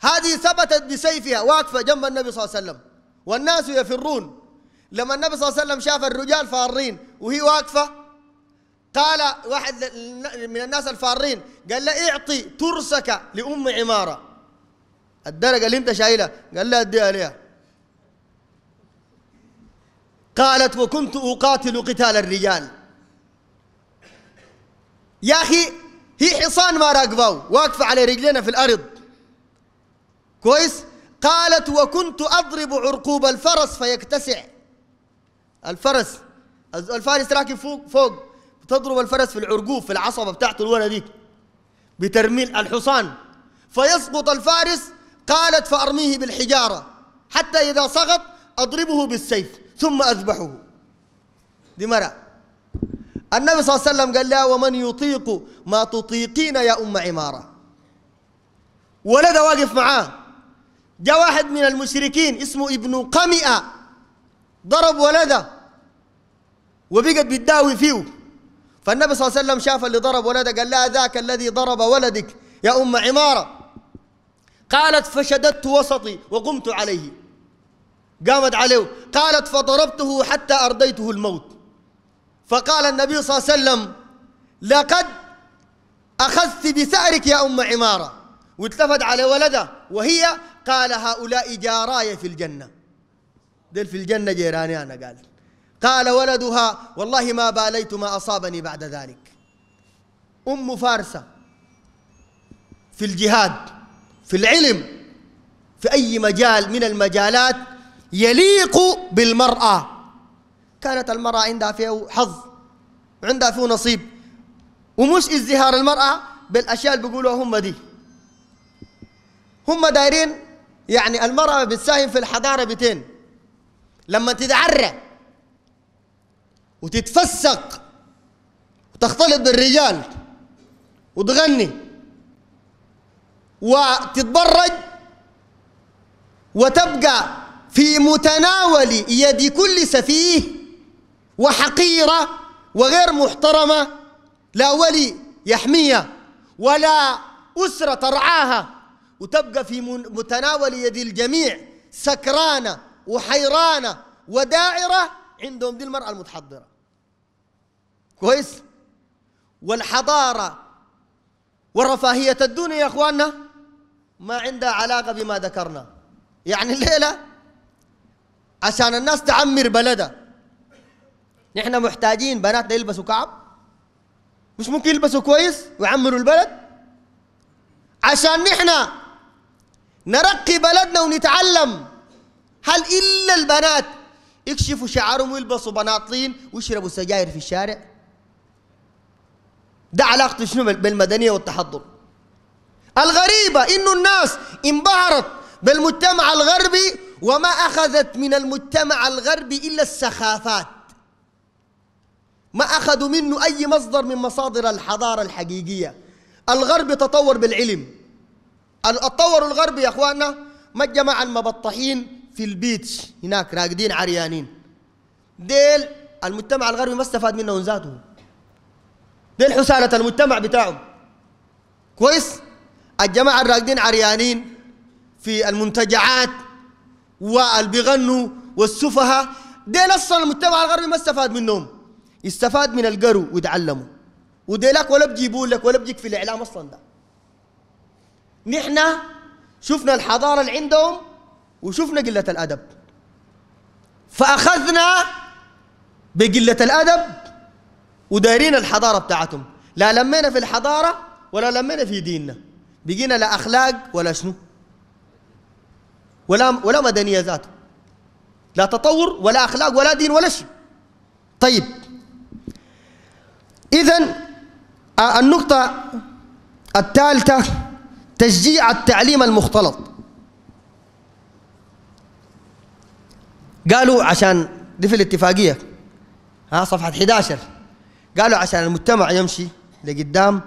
هذه ثبتت بسيفها واقفة جنب النبي صلى الله عليه وسلم والناس يفرون لما النبي صلى الله عليه وسلم شاف الرجال فارين وهي واقفة قال واحد من الناس الفارين قال له اعطي ترسك لأم عمارة الدرجة اللي انت شايلها قال له اديها ليها قالت وكنت أقاتل قتال الرجال يا أخي هي حصان ما راقباه واقفة على رجلينا في الأرض كويس قالت وكنت أضرب عرقوب الفرس فيكتسع الفرس الفارس راكب فوق فوق تضرب الفرس في العرقوب في العصبة بتاعته الورا ديك بترميل الحصان فيسقط الفارس قالت فأرميه بالحجارة حتى إذا سقط أضربه بالسيف ثم أذبحه دي مرة النبي صلى الله عليه وسلم قال لها ومن يطيق ما تطيقين يا أم عمارة ولد واقف معاه جاء واحد من المشركين اسمه ابن قمئة ضرب ولده وبقت بتداوي فيه فالنبي صلى الله عليه وسلم شاف اللي ضرب ولده قال لا ذاك الذي ضرب ولدك يا أم عمارة قالت فشددت وسطي وقمت عليه قامت عليه قالت فضربته حتى أرضيته الموت فقال النبي صلى الله عليه وسلم لقد أخذت بثأرك يا أم عمارة والتفت على ولده وهي قال هؤلاء جاراي في الجنة دل في الجنة جيراني أنا قال قال ولدها والله ما باليت ما أصابني بعد ذلك أم فارسة في الجهاد في العلم في أي مجال من المجالات يليق بالمرأة كانت المرأة عندها فيه حظ وعندها فيه نصيب ومش ازدهار المرأة بالأشياء اللي بيقولوها هم دي هم دايرين يعني المرأة بتساهم في الحضارة بتين لما تتعرى وتتفسق وتختلط بالرجال وتغني وتتبرج وتبقى في متناول يد كل سفيه وحقيرة وغير محترمة لا ولي يحميها ولا أسرة ترعاها وتبقى في متناول يد الجميع سكرانة وحيرانة ودائرة عندهم دي المرأة المتحضرة كويس والحضارة ورفاهية الدنيا يا أخواننا ما عندها علاقة بما ذكرنا يعني الليلة عشان الناس تعمر بلدها نحن محتاجين بناتنا يلبسوا كعب مش ممكن يلبسوا كويس ويعمروا البلد عشان نحن نرقي بلدنا ونتعلم هل إلا البنات يكشفوا شعرهم ويلبسوا بناطين ويشربوا سجاير في الشارع ده علاقته شنو بالمدنية والتحضر الغريبة إنه الناس انبهرت بالمجتمع الغربي وما أخذت من المجتمع الغربي إلا السخافات ما أخذوا منه أي مصدر من مصادر الحضارة الحقيقية الغرب تطور بالعلم التطور الغربي يا أخواننا ما الجماعة المبطحين في البيتش هناك راقدين عريانين ديل المجتمع الغربي ما استفاد منهم ذاته ديل حسالة المجتمع بتاعهم كويس الجماعة الراقدين عريانين في المنتجعات واللي بيغنوا والسفهاء ديل اصلا المجتمع الغربي ما استفاد منهم استفاد من القرو وتعلموا وديلك ولا بجيبوا لك ولا بجيك في الاعلام اصلا ده نحن شفنا الحضاره اللي عندهم وشفنا قله الادب فاخذنا بقله الادب ودايرين الحضاره بتاعتهم لا لمينا في الحضاره ولا لمينا في ديننا بقينا لا اخلاق ولا شنو ولا ولا مدنيه ذاته لا تطور ولا اخلاق ولا دين ولا شيء طيب اذا النقطه الثالثه تشجيع التعليم المختلط قالوا عشان دي في الاتفاقيه ها صفحه 11 قالوا عشان المجتمع يمشي لقدام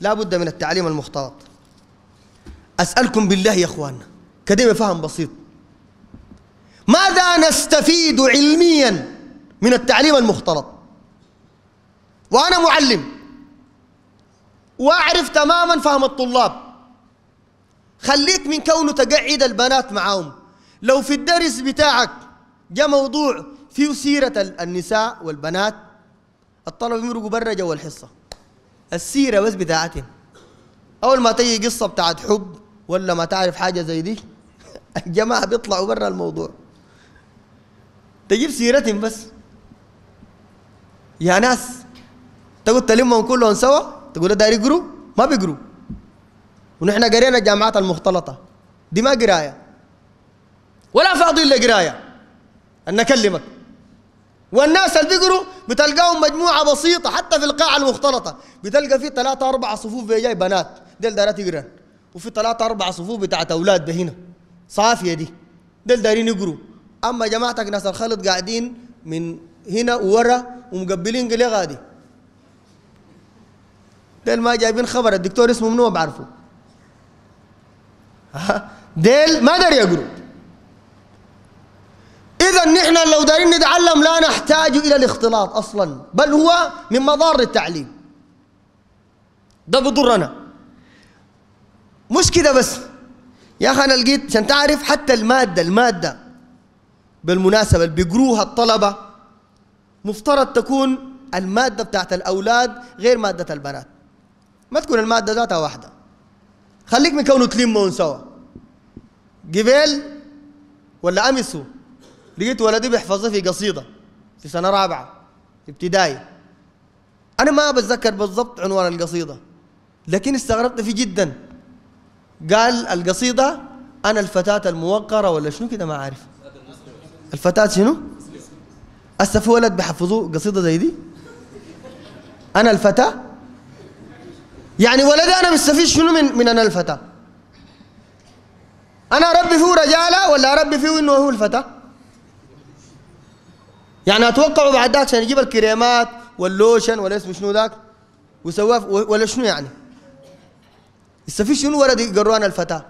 لابد من التعليم المختلط اسالكم بالله يا اخواننا كده فهم بسيط ماذا نستفيد علميا من التعليم المختلط وأنا معلم وأعرف تماما فهم الطلاب خليك من كونه تقعد البنات معاهم لو في الدرس بتاعك جاء موضوع فيه سيرة النساء والبنات الطلبة يمرقوا برا جوا الحصة السيرة بس بتاعتهم أول ما تيجي قصة بتاعت حب ولا ما تعرف حاجة زي دي الجماعة بيطلعوا برا الموضوع تجيب سيرتهم بس يا ناس تقول تلمهم كلهم سوا تقول ده يقروا ما بيقروا ونحن قرينا الجامعات المختلطة دي ما قراية ولا فاضي إلا قراية أن أكلمك والناس اللي بيقروا بتلقاهم مجموعة بسيطة حتى في القاعة المختلطة بتلقى في ثلاثة أربعة صفوف جاي بنات ديل دارات يقرن وفي ثلاثة أربعة صفوف بتاعت أولاد بهنا صافيه دي دل دارين يقروا اما جماعتك ناس الخلط قاعدين من هنا وورا ومقبلين قليل غادي ديل ما جايبين خبر الدكتور اسمه منو بعرفه ديل ما دار يقروا اذا نحن لو دارين نتعلم لا نحتاج الى الاختلاط اصلا بل هو من مضار التعليم ده بضرنا مش كده بس يا اخي انا لقيت عشان تعرف حتى الماده الماده بالمناسبه اللي بيقروها الطلبه مفترض تكون الماده بتاعت الاولاد غير ماده البنات ما تكون الماده ذاتها واحده خليك من كونه تلمون سوا قبل ولا امسوا لقيت ولدي بيحفظها في قصيده في سنه رابعه ابتدائي انا ما بتذكر بالضبط عنوان القصيده لكن استغربت فيه جدا قال القصيدة أنا الفتاة الموقرة ولا شنو كده ما عارف الفتاة شنو؟ هسه في ولد بحفظه قصيدة زي دي؟ أنا الفتاة؟ يعني ولدي أنا مستفيد شنو من من أنا الفتاة؟ أنا أربي فيه رجالة ولا أربي فيه إنه هو الفتاة؟ يعني أتوقع بعد ذاك عشان يجيب الكريمات واللوشن ولا اسمه شنو ذاك؟ ويسواه ولا شنو يعني؟ في شنو ورد يقرون الفتاة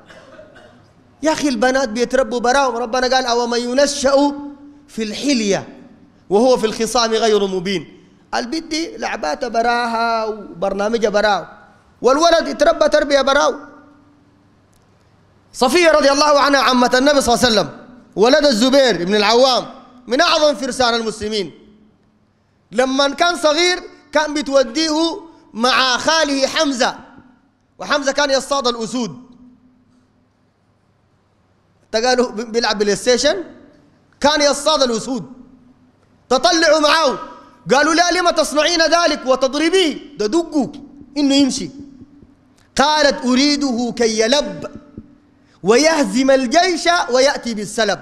يا أخي البنات بيتربوا براهم ربنا قال أو من ينشأ في الحلية وهو في الخصام غير مبين البدي لعباتها براها وبرنامجها براو والولد يتربى تربية براو صفية رضي الله عنها عمة النبي صلى الله عليه وسلم ولد الزبير بن العوام من أعظم فرسان المسلمين لما كان صغير كان بتوديه مع خاله حمزة وحمزه كان يصطاد الاسود تقالوا بيلعب بلاي ستيشن كان يصطاد الاسود تطلعوا معاه قالوا لا لما تصنعين ذلك وتضربيه تدقوا انه يمشي قالت اريده كي يلب ويهزم الجيش وياتي بالسلب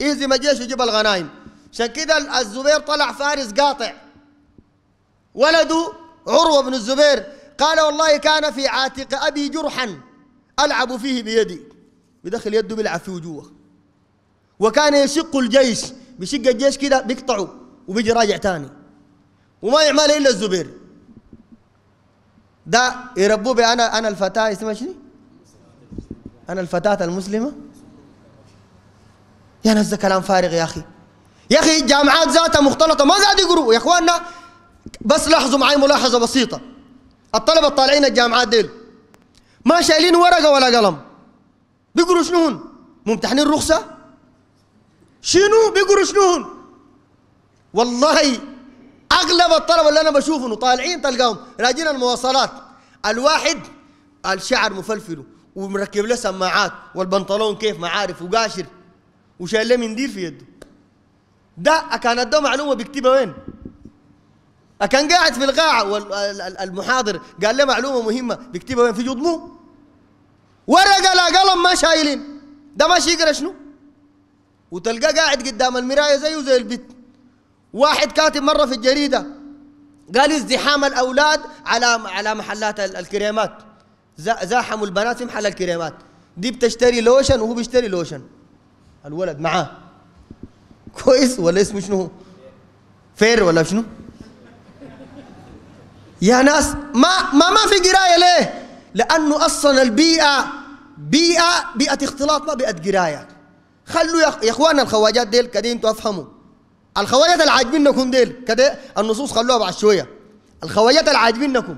يهزم الجيش ويجيب الغنائم عشان كده الزبير طلع فارس قاطع ولده عروه بن الزبير قال والله كان في عاتق أبي جرحا ألعب فيه بيدي بدخل يده بيلعب فيه جوا وكان يشق الجيش بشق الجيش كده بيقطعه وبيجي راجع تاني وما يعمل إلا الزبير ده يربوه بأنا أنا الفتاة اسمها شنو؟ أنا الفتاة المسلمة يا ناس ده كلام فارغ يا أخي يا أخي الجامعات ذاتها مختلطة ما قاعد يقروا يا إخواننا بس لاحظوا معي ملاحظة بسيطة الطلبة طالعين الجامعات ديل ما شايلين ورقة ولا قلم بيقروا شنوهن ممتحنين رخصة شنو بيقروا شنوهن والله أغلب الطلبة اللي أنا بشوفهم طالعين تلقاهم راجين المواصلات الواحد الشعر مفلفله ومركب له سماعات والبنطلون كيف ما عارف وقاشر وشايل له منديل في يده ده كانت ده معلومة بيكتبها وين؟ كان قاعد في القاعة والمحاضر قال له معلومة مهمة بيكتبها وين في يضموه ورقة لا قلم ما شايلين ده ماشي يقرا شنو وتلقاه قاعد قدام المراية زيه زي البيت واحد كاتب مرة في الجريدة قال ازدحام الأولاد على على محلات الكريمات زاحموا البنات في محل الكريمات دي بتشتري لوشن وهو بيشتري لوشن الولد معاه كويس ولا اسمه شنو فير ولا شنو يا ناس ما ما ما في قرايه ليه؟ لانه اصلا البيئه بيئه بيئه اختلاط ما بيئه قرايه خلوا يا اخوانا الخواجات ديل كده انتوا افهموا الخواجات اللي عاجبينكم ديل كده النصوص خلوها بعد شويه الخواجات اللي عاجبينكم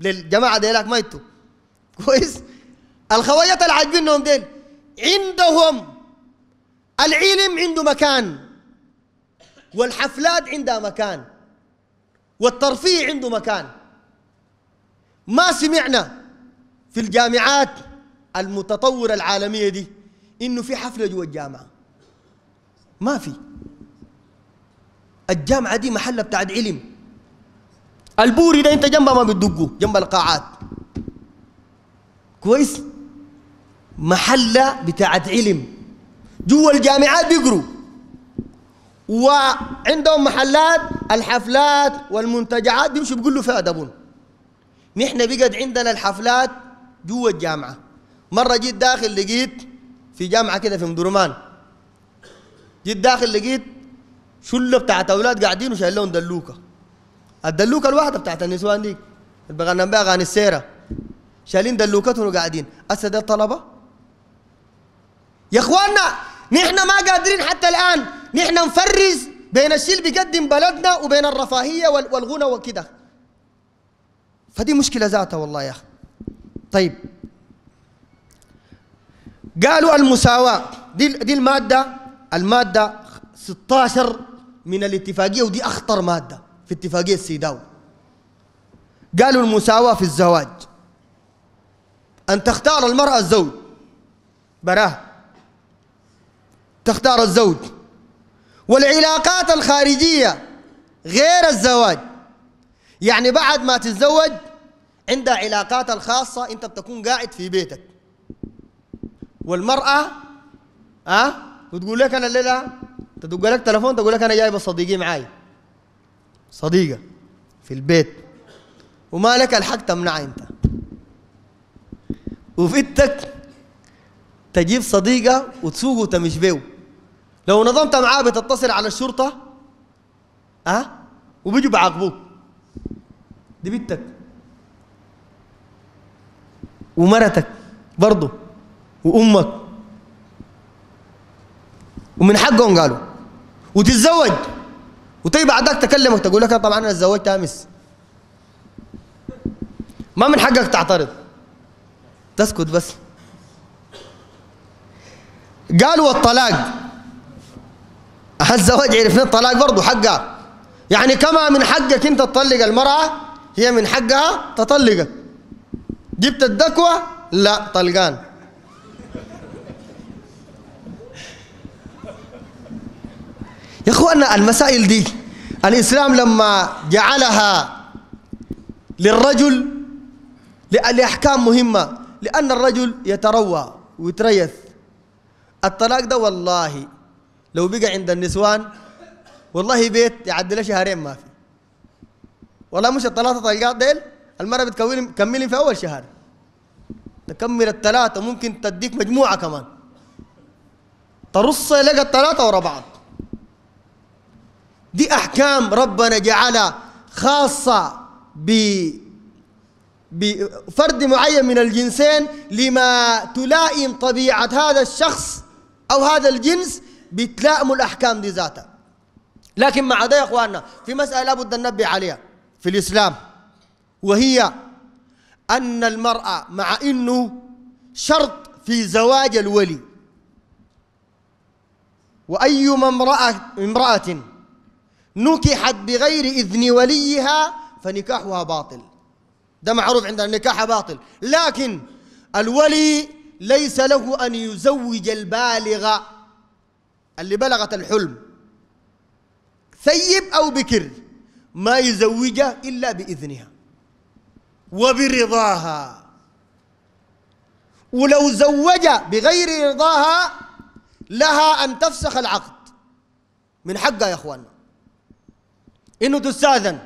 للجماعه ديلك ما انتوا كويس الخواجات اللي عاجبينهم ديل عندهم العلم عنده مكان والحفلات عندها مكان والترفيه عنده مكان ما سمعنا في الجامعات المتطورة العالمية دي إنه في حفلة جوا الجامعة ما في الجامعة دي محلة بتاعت علم البوري ده أنت جنبها ما بتدقه جنب القاعات كويس محلة بتاعت علم جوا الجامعات بيقروا وعندهم محلات الحفلات والمنتجعات بيمشوا بيقولوا له فيها دبون نحن بقد عندنا الحفلات جوا الجامعه مره جيت داخل لقيت في جامعه كده في مدرمان جيت داخل لقيت شله بتاعت اولاد قاعدين وشايل لهم دلوكه الدلوكه الواحده بتاعت النسوان دي البغنم بها اغاني السيره شايلين دلوكتهم وقاعدين هسه ده الطلبه يا اخواننا نحن ما قادرين حتى الآن نحن نفرز بين الشيء اللي بيقدم بلدنا وبين الرفاهية والغنى وكده فدي مشكلة ذاتها والله يا أخي طيب قالوا المساواة دي دي المادة المادة 16 من الاتفاقية ودي أخطر مادة في اتفاقية سيداو قالوا المساواة في الزواج أن تختار المرأة الزوج براه تختار الزوج والعلاقات الخارجية غير الزواج يعني بعد ما تتزوج عندها علاقات الخاصة أنت بتكون قاعد في بيتك والمرأة أه وتقول لك أنا الليلة تدق لك تلفون تقول لك أنا جايبة صديقي معاي صديقة في البيت وما لك الحق تمنعها أنت وبنتك تجيب صديقة وتسوق وتمش بيه لو نظمت معاه بتتصل على الشرطة أه وبيجوا بعاقبوك دي بنتك ومرتك برضه وأمك ومن حقهم قالوا وتتزوج وتيجي بعدك تكلمك تقول لك أنا طبعا أنا اتزوجت أمس ما من حقك تعترض تسكت بس قالوا الطلاق الزواج عرفنا الطلاق برضه حقها يعني كما من حقك انت تطلق المرأة هي من حقها تطلقك جبت الدكوة لا طلقان يا اخوانا المسائل دي الاسلام لما جعلها للرجل لاحكام مهمه لان الرجل يتروى ويتريث الطلاق ده والله لو بقى عند النسوان والله بيت يعدي شهرين ما في والله مش الثلاثة طلقات ديل المرة بتكون كملين في أول شهر تكمل الثلاثة ممكن تديك مجموعة كمان ترص لقى الثلاثة ورا بعض دي أحكام ربنا جعلها خاصة ب بفرد معين من الجنسين لما تلائم طبيعة هذا الشخص أو هذا الجنس بيتلائموا الأحكام دي ذاتها لكن مع ده يا إخواننا في مسألة لابد ننبه عليها في الإسلام وهي أن المرأة مع أنه شرط في زواج الولي وأيما امرأة امرأة نكحت بغير إذن وليها فنكاحها باطل ده معروف عندنا النكاح باطل لكن الولي ليس له أن يزوج البالغة اللي بلغت الحلم ثيب أو بكر ما يزوجها إلا بإذنها وبرضاها ولو زوج بغير رضاها لها أن تفسخ العقد من حقها يا أخواننا إنه تستاذن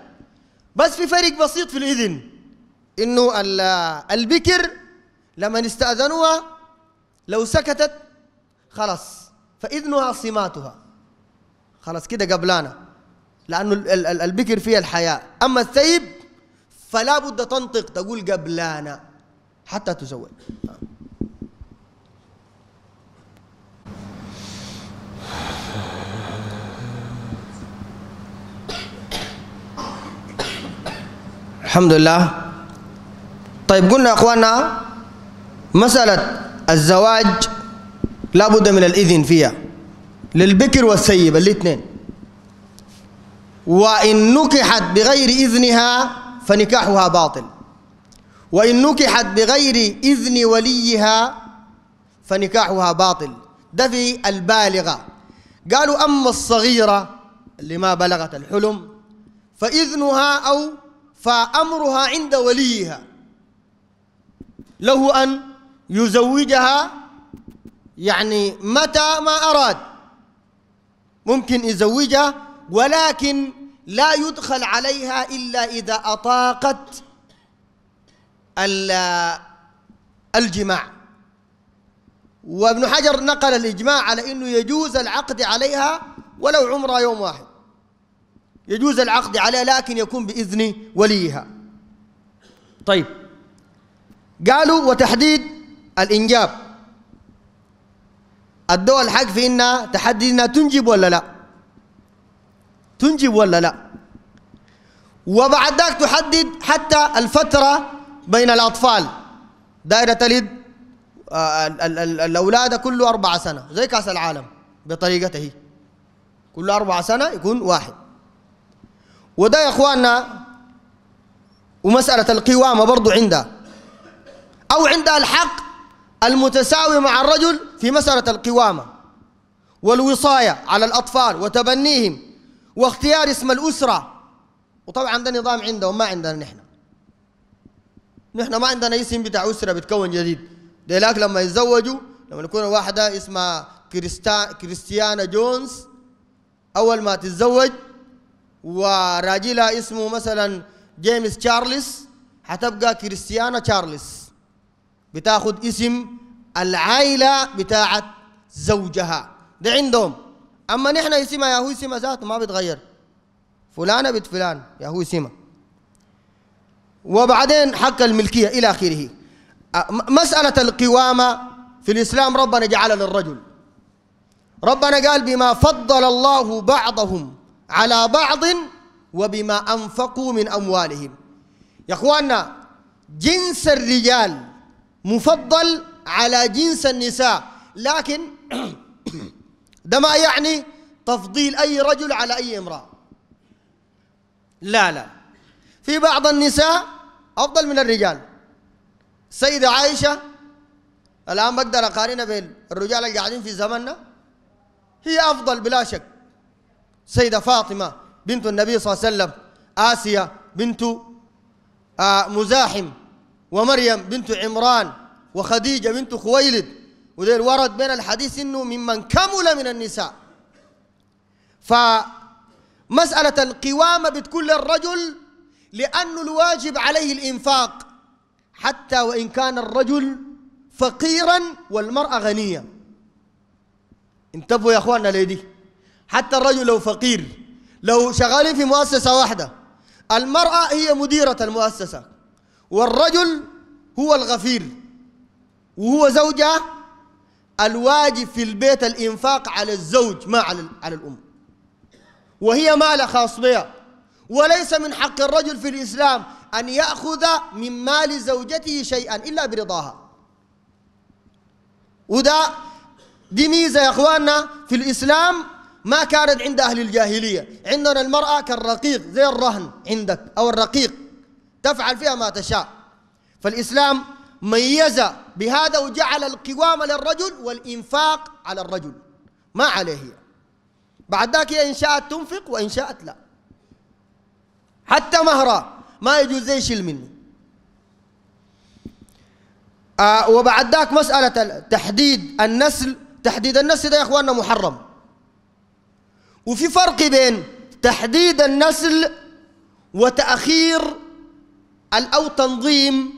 بس في فرق بسيط في الإذن إنه البكر لما استأذنوها لو سكتت خلاص فإذنها صماتها خلاص كده قبلانا لأنه البكر فيها الحياة أما الثيب فلا بد تنطق تقول قبلانا حتى تزوج الحمد لله طيب قلنا يا اخواننا مساله الزواج لا بد من الإذن فيها للبكر والسيب الاثنين وإن نكحت بغير إذنها فنكاحها باطل وإن نكحت بغير إذن وليها فنكاحها باطل ده في البالغة قالوا أما الصغيرة اللي ما بلغت الحلم فإذنها أو فأمرها عند وليها له أن يزوجها يعني متى ما أراد ممكن يزوجها ولكن لا يدخل عليها إلا إذا أطاقت الجماع وابن حجر نقل الإجماع على أنه يجوز العقد عليها ولو عمرها يوم واحد يجوز العقد عليها لكن يكون بإذن وليها طيب قالوا وتحديد الإنجاب الدول الحق في انها تحدد انها تنجب ولا لا تنجب ولا لا وبعد ذاك تحدد حتى الفترة بين الأطفال دائرة تلد آه، الأولاد كل أربعة سنة زي كأس العالم بطريقته كل أربعة سنة يكون واحد وده يا إخواننا ومسألة القوامة برضو عندها أو عندها الحق المتساوي مع الرجل في مسألة القوامة والوصاية على الأطفال وتبنيهم واختيار اسم الأسرة وطبعا ده نظام عندهم ما عندنا نحن نحن ما عندنا اسم بتاع أسرة بتكون جديد ديلاك لما يتزوجوا لما يكون واحدة اسمها كريستا كريستيانا جونز أول ما تتزوج وراجلها اسمه مثلا جيمس تشارلز حتبقى كريستيانا تشارلز بتاخد اسم العائلة بتاعت زوجها ده عندهم أما نحن اسمها ياهو يسمى ذاته ما بتغير فلانة بنت فلان ياهو يسمى وبعدين حق الملكية إلى آخره مسألة القوامة في الإسلام ربنا جعلها للرجل ربنا قال بما فضل الله بعضهم على بعض وبما أنفقوا من أموالهم يا أخواننا جنس الرجال مفضل على جنس النساء لكن ده ما يعني تفضيل أي رجل على أي امرأة لا لا في بعض النساء أفضل من الرجال سيدة عائشة الآن بقدر أقارنها بين الرجال اللي قاعدين في زمننا هي أفضل بلا شك سيدة فاطمة بنت النبي صلى الله عليه وسلم آسيا بنت آه، مزاحم ومريم بنت عمران وخديجة بنت خويلد وده ورد بين الحديث انه ممن كمل من النساء فمسألة القوامة بتكون للرجل لأنه الواجب عليه الإنفاق حتى وإن كان الرجل فقيرا والمرأة غنية انتبهوا يا أخواننا ليدي حتى الرجل لو فقير لو شغالين في مؤسسة واحدة المرأة هي مديرة المؤسسة والرجل هو الغفير وهو زوجة الواجب في البيت الإنفاق على الزوج ما على على الأم وهي مال خاص بها وليس من حق الرجل في الإسلام أن يأخذ من مال زوجته شيئا إلا برضاها وده دي ميزة يا أخواننا في الإسلام ما كانت عند أهل الجاهلية عندنا المرأة كالرقيق زي الرهن عندك أو الرقيق تفعل فيها ما تشاء فالإسلام ميز بهذا وجعل القوام للرجل والإنفاق على الرجل ما عليه بعد ذاك هي إن شاءت تنفق وإن شاءت لا حتى مهرة ما يجوز زي شيل منه آه وبعد ذاك مسألة تحديد النسل تحديد النسل ده يا إخواننا محرم وفي فرق بين تحديد النسل وتأخير أو تنظيم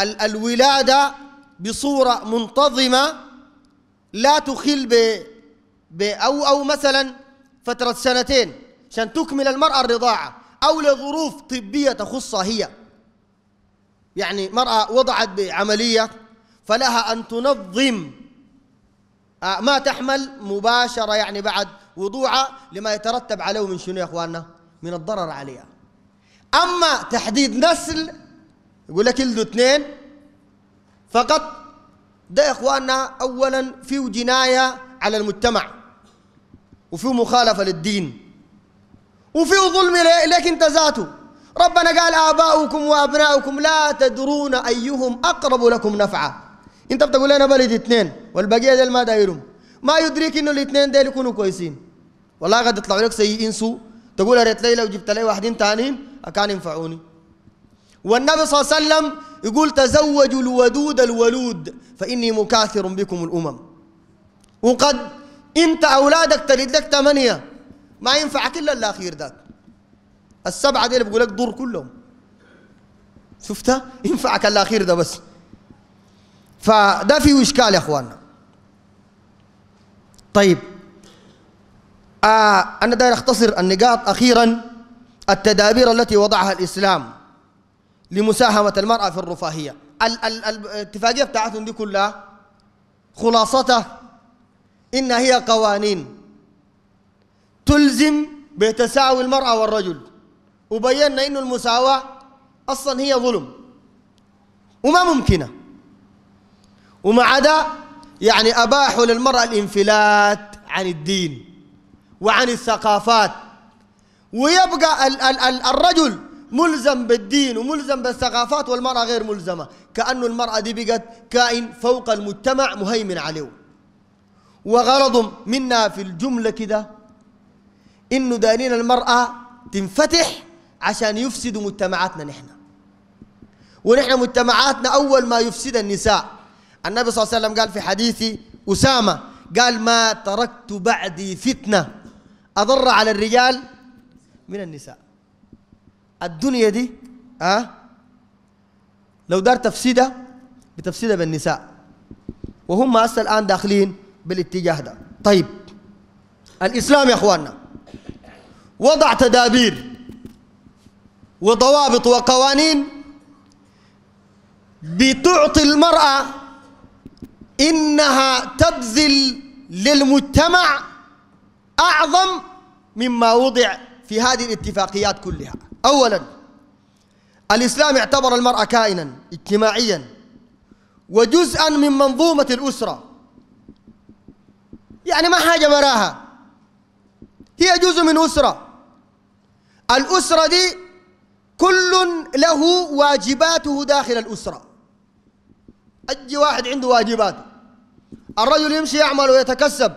الولادة بصورة منتظمة لا تخل ب, أو أو مثلا فترة سنتين عشان تكمل المرأة الرضاعة أو لظروف طبية تخصها هي يعني مرأة وضعت بعملية فلها أن تنظم آه، ما تحمل مباشرة يعني بعد وضوعها لما يترتب عليه من شنو يا أخواننا من الضرر عليها أما تحديد نسل يقول لك يلدوا اثنين فقط ده يا اخواننا اولا فيه جنايه على المجتمع وفيه مخالفه للدين وفيه ظلم لك انت ذاته ربنا قال اباؤكم وابناؤكم لا تدرون ايهم اقرب لكم نفعا انت بتقول انا بلد اثنين والبقيه ديل ما دايرهم ما يدريك انه الاثنين ديل يكونوا كويسين والله قد يطلعوا لك سيئين سوء تقول يا ريت لي لو جبت لي واحدين ثانيين كان ينفعوني والنبي صلى الله عليه وسلم يقول تزوجوا الودود الولود فإني مكاثر بكم الأمم وقد أنت أولادك تلد لك ثمانية ما ينفعك إلا الأخير ذاك السبعة دي اللي بقول لك ضر كلهم شفتها ينفعك الأخير ده بس فده فيه إشكال يا أخواننا طيب آه أنا داير أختصر النقاط أخيرا التدابير التي وضعها الإسلام لمساهمة المرأة في الرفاهية ال ال الاتفاقية بتاعتهم دي كلها خلاصتها إن هي قوانين تلزم بتساوي المرأة والرجل وبينا إنه المساواة أصلا هي ظلم وما ممكنة ومع ده يعني أباحوا للمرأة الانفلات عن الدين وعن الثقافات ويبقى ال ال ال الرجل ملزم بالدين وملزم بالثقافات والمرأة غير ملزمة كأنه المرأة دي بقت كائن فوق المجتمع مهيمن عليه وغرض منا في الجملة كده إنه دارين المرأة تنفتح عشان يفسدوا مجتمعاتنا نحن ونحن مجتمعاتنا أول ما يفسد النساء النبي صلى الله عليه وسلم قال في حديث أسامة قال ما تركت بعدي فتنة أضر على الرجال من النساء الدنيا دي أه؟ لو دار تفسيدها بتفسيدها بالنساء وهم هسه الآن داخلين بالاتجاه ده طيب الإسلام يا أخواننا وضع تدابير وضوابط وقوانين بتعطي المرأة إنها تبذل للمجتمع أعظم مما وضع في هذه الاتفاقيات كلها أولا الإسلام اعتبر المرأة كائنا اجتماعيا وجزءا من منظومة الأسرة يعني ما حاجة براها هي جزء من أسرة الأسرة دي كل له واجباته داخل الأسرة أي واحد عنده واجباته الرجل يمشي يعمل ويتكسب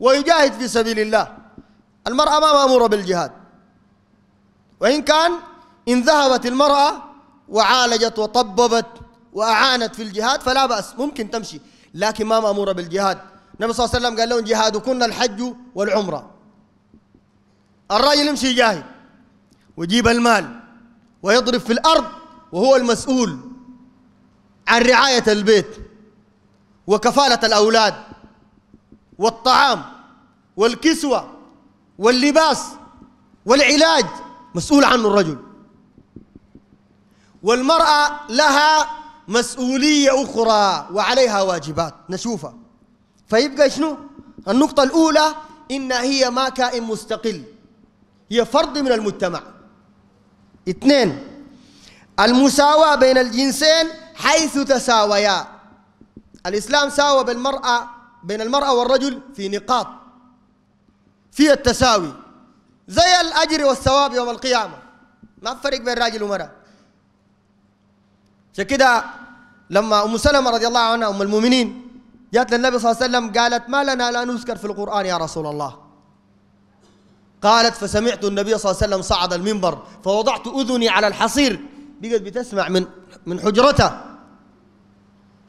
ويجاهد في سبيل الله المرأة ما مأمورة بالجهاد وإن كان إن ذهبت المرأة وعالجت وطببت وأعانت في الجهاد فلا بأس ممكن تمشي لكن ما مأمورة بالجهاد النبي صلى الله عليه وسلم قال لهم جهادكن الحج والعمرة الرجل يمشي يجاهد ويجيب المال ويضرب في الأرض وهو المسؤول عن رعاية البيت وكفالة الأولاد والطعام والكسوة واللباس والعلاج مسؤول عنه الرجل والمرأة لها مسؤولية أخرى وعليها واجبات نشوفها فيبقى شنو النقطة الأولى إن هي ما كائن مستقل هي فرد من المجتمع اثنين المساواة بين الجنسين حيث تساويا الإسلام ساوى بالمرأة بين المرأة والرجل في نقاط في التساوي زي الأجر والثواب يوم القيامة ما فرق بين راجل ومرأة عشان كده لما أم سلمة رضي الله عنها أم المؤمنين جاءت للنبي صلى الله عليه وسلم قالت ما لنا لا نذكر في القرآن يا رسول الله قالت فسمعت النبي صلى الله عليه وسلم صعد المنبر فوضعت أذني على الحصير بقت بتسمع من من حجرتها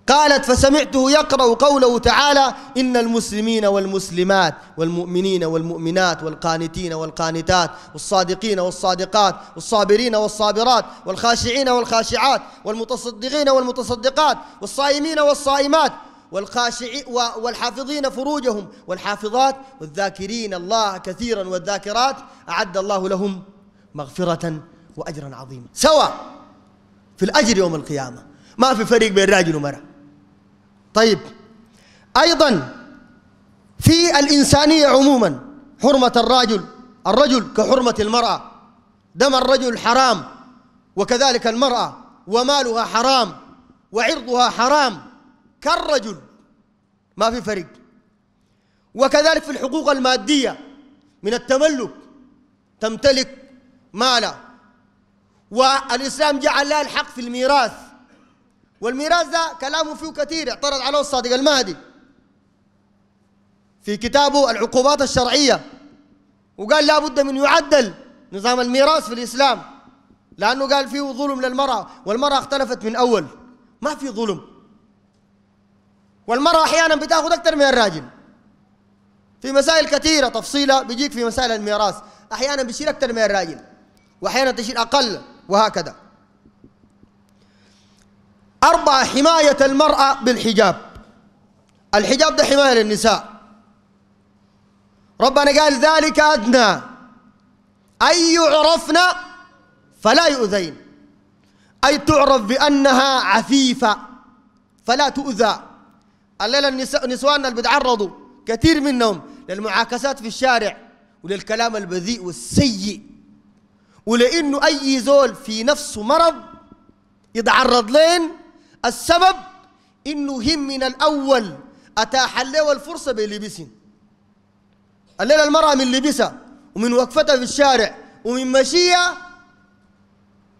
قالت فسمعته يقرأ قوله تعالى إن المسلمين والمسلمات والمؤمنين والمؤمنات والقانتين والقانتات والصادقين والصادقات والصابرين والصابرات والخاشعين والخاشعات والمتصدقين والمتصدقات والصائمين والصائمات والخاشعين والحافظين فروجهم والحافظات والذاكرين الله كثيرا والذاكرات أعد الله لهم مغفرة وأجرا عظيما سواء في الأجر يوم القيامة ما في فريق بين راجل ومرأة طيب أيضا في الإنسانية عموما حرمة الرجل الرجل كحرمة المرأة دم الرجل حرام وكذلك المرأة ومالها حرام وعرضها حرام كالرجل ما في فرق وكذلك في الحقوق المادية من التملك تمتلك مالا والإسلام جعل لها الحق في الميراث والميراث ده كلامه فيه كثير اعترض عليه الصادق المهدي في كتابه العقوبات الشرعية وقال لابد من يعدل نظام الميراث في الإسلام لأنه قال فيه ظلم للمرأة والمرأة اختلفت من أول ما في ظلم والمرأة أحيانا بتاخذ أكثر من الراجل في مسائل كثيرة تفصيلة بيجيك في مسائل الميراث أحيانا بيشيل أكثر من الراجل وأحيانا تشيل أقل وهكذا أربعة حماية المرأة بالحجاب الحجاب ده حماية للنساء ربنا قال ذلك أدنى أن يعرفن فلا يؤذين أي تعرف بأنها عفيفة فلا تؤذى الليلة نسواننا اللي بيتعرضوا كثير منهم للمعاكسات في الشارع وللكلام البذيء والسيء ولأنه أي زول في نفسه مرض يتعرض لين السبب انه هم من الاول اتاح له الفرصه بلبسن الليله المراه من لبسها ومن وقفتها في الشارع ومن مشيها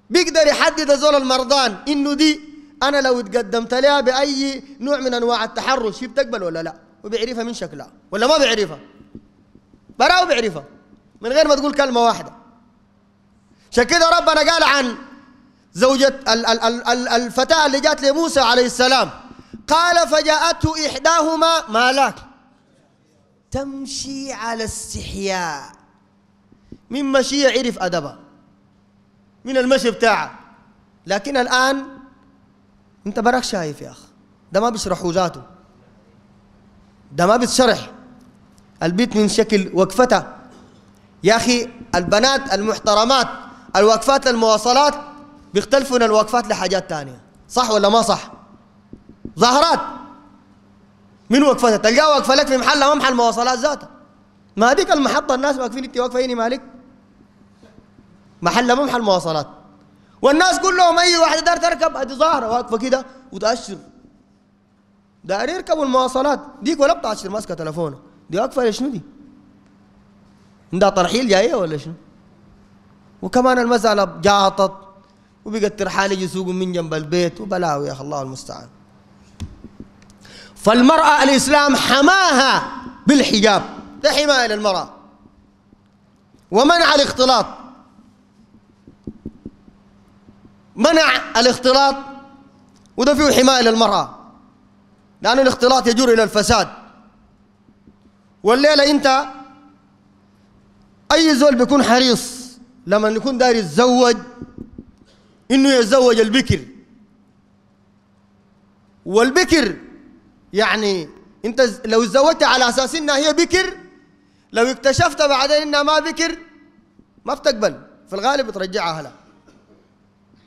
بيقدر يحدد زول المرضان انه دي انا لو اتقدمت لها باي نوع من انواع التحرش هي بتقبل ولا لا وبيعرفها من شكلها ولا ما بيعرفها براه بيعرفها من غير ما تقول كلمه واحده عشان كده ربنا قال عن زوجة الفتاة اللي جات لموسى عليه السلام قال فجاءته إحداهما ما لك تمشي على استحياء من مشي عرف أدبه من المشي بتاعه لكن الآن أنت براك شايف يا أخ ده ما بيشرحوا ذاته ده ما بيشرح البيت من شكل وقفته يا أخي البنات المحترمات الوقفات المواصلات بيختلفوا الوقفات لحاجات تانية صح ولا ما صح ظهرات من وقفتها تلقاها وقفه لك في محل ما محل مواصلات ذاتها ما هذيك المحطه الناس واقفين انت واقفه هنا مالك محل ما محل مواصلات والناس كلهم اي واحده دار تركب هذه ظاهره واقفه كده وتاشر دار يركبوا المواصلات ديك ولا بتاشر ماسكه تليفونه دي واقفه شنو دي؟ عندها ترحيل جايه ولا شنو؟ وكمان المساله جاطت وبيقتر حالي يجي من جنب البيت وبلاوي يا الله المستعان فالمرأة الإسلام حماها بالحجاب ده حماية للمرأة ومنع الاختلاط منع الاختلاط وده فيه حماية للمرأة لأن الاختلاط يجر إلى الفساد والليلة أنت أي زول بيكون حريص لما يكون داير يتزوج انه يتزوج البكر والبكر يعني انت لو تزوجت على اساس انها هي بكر لو اكتشفت بعدين انها ما بكر ما بتقبل في الغالب بترجعها لها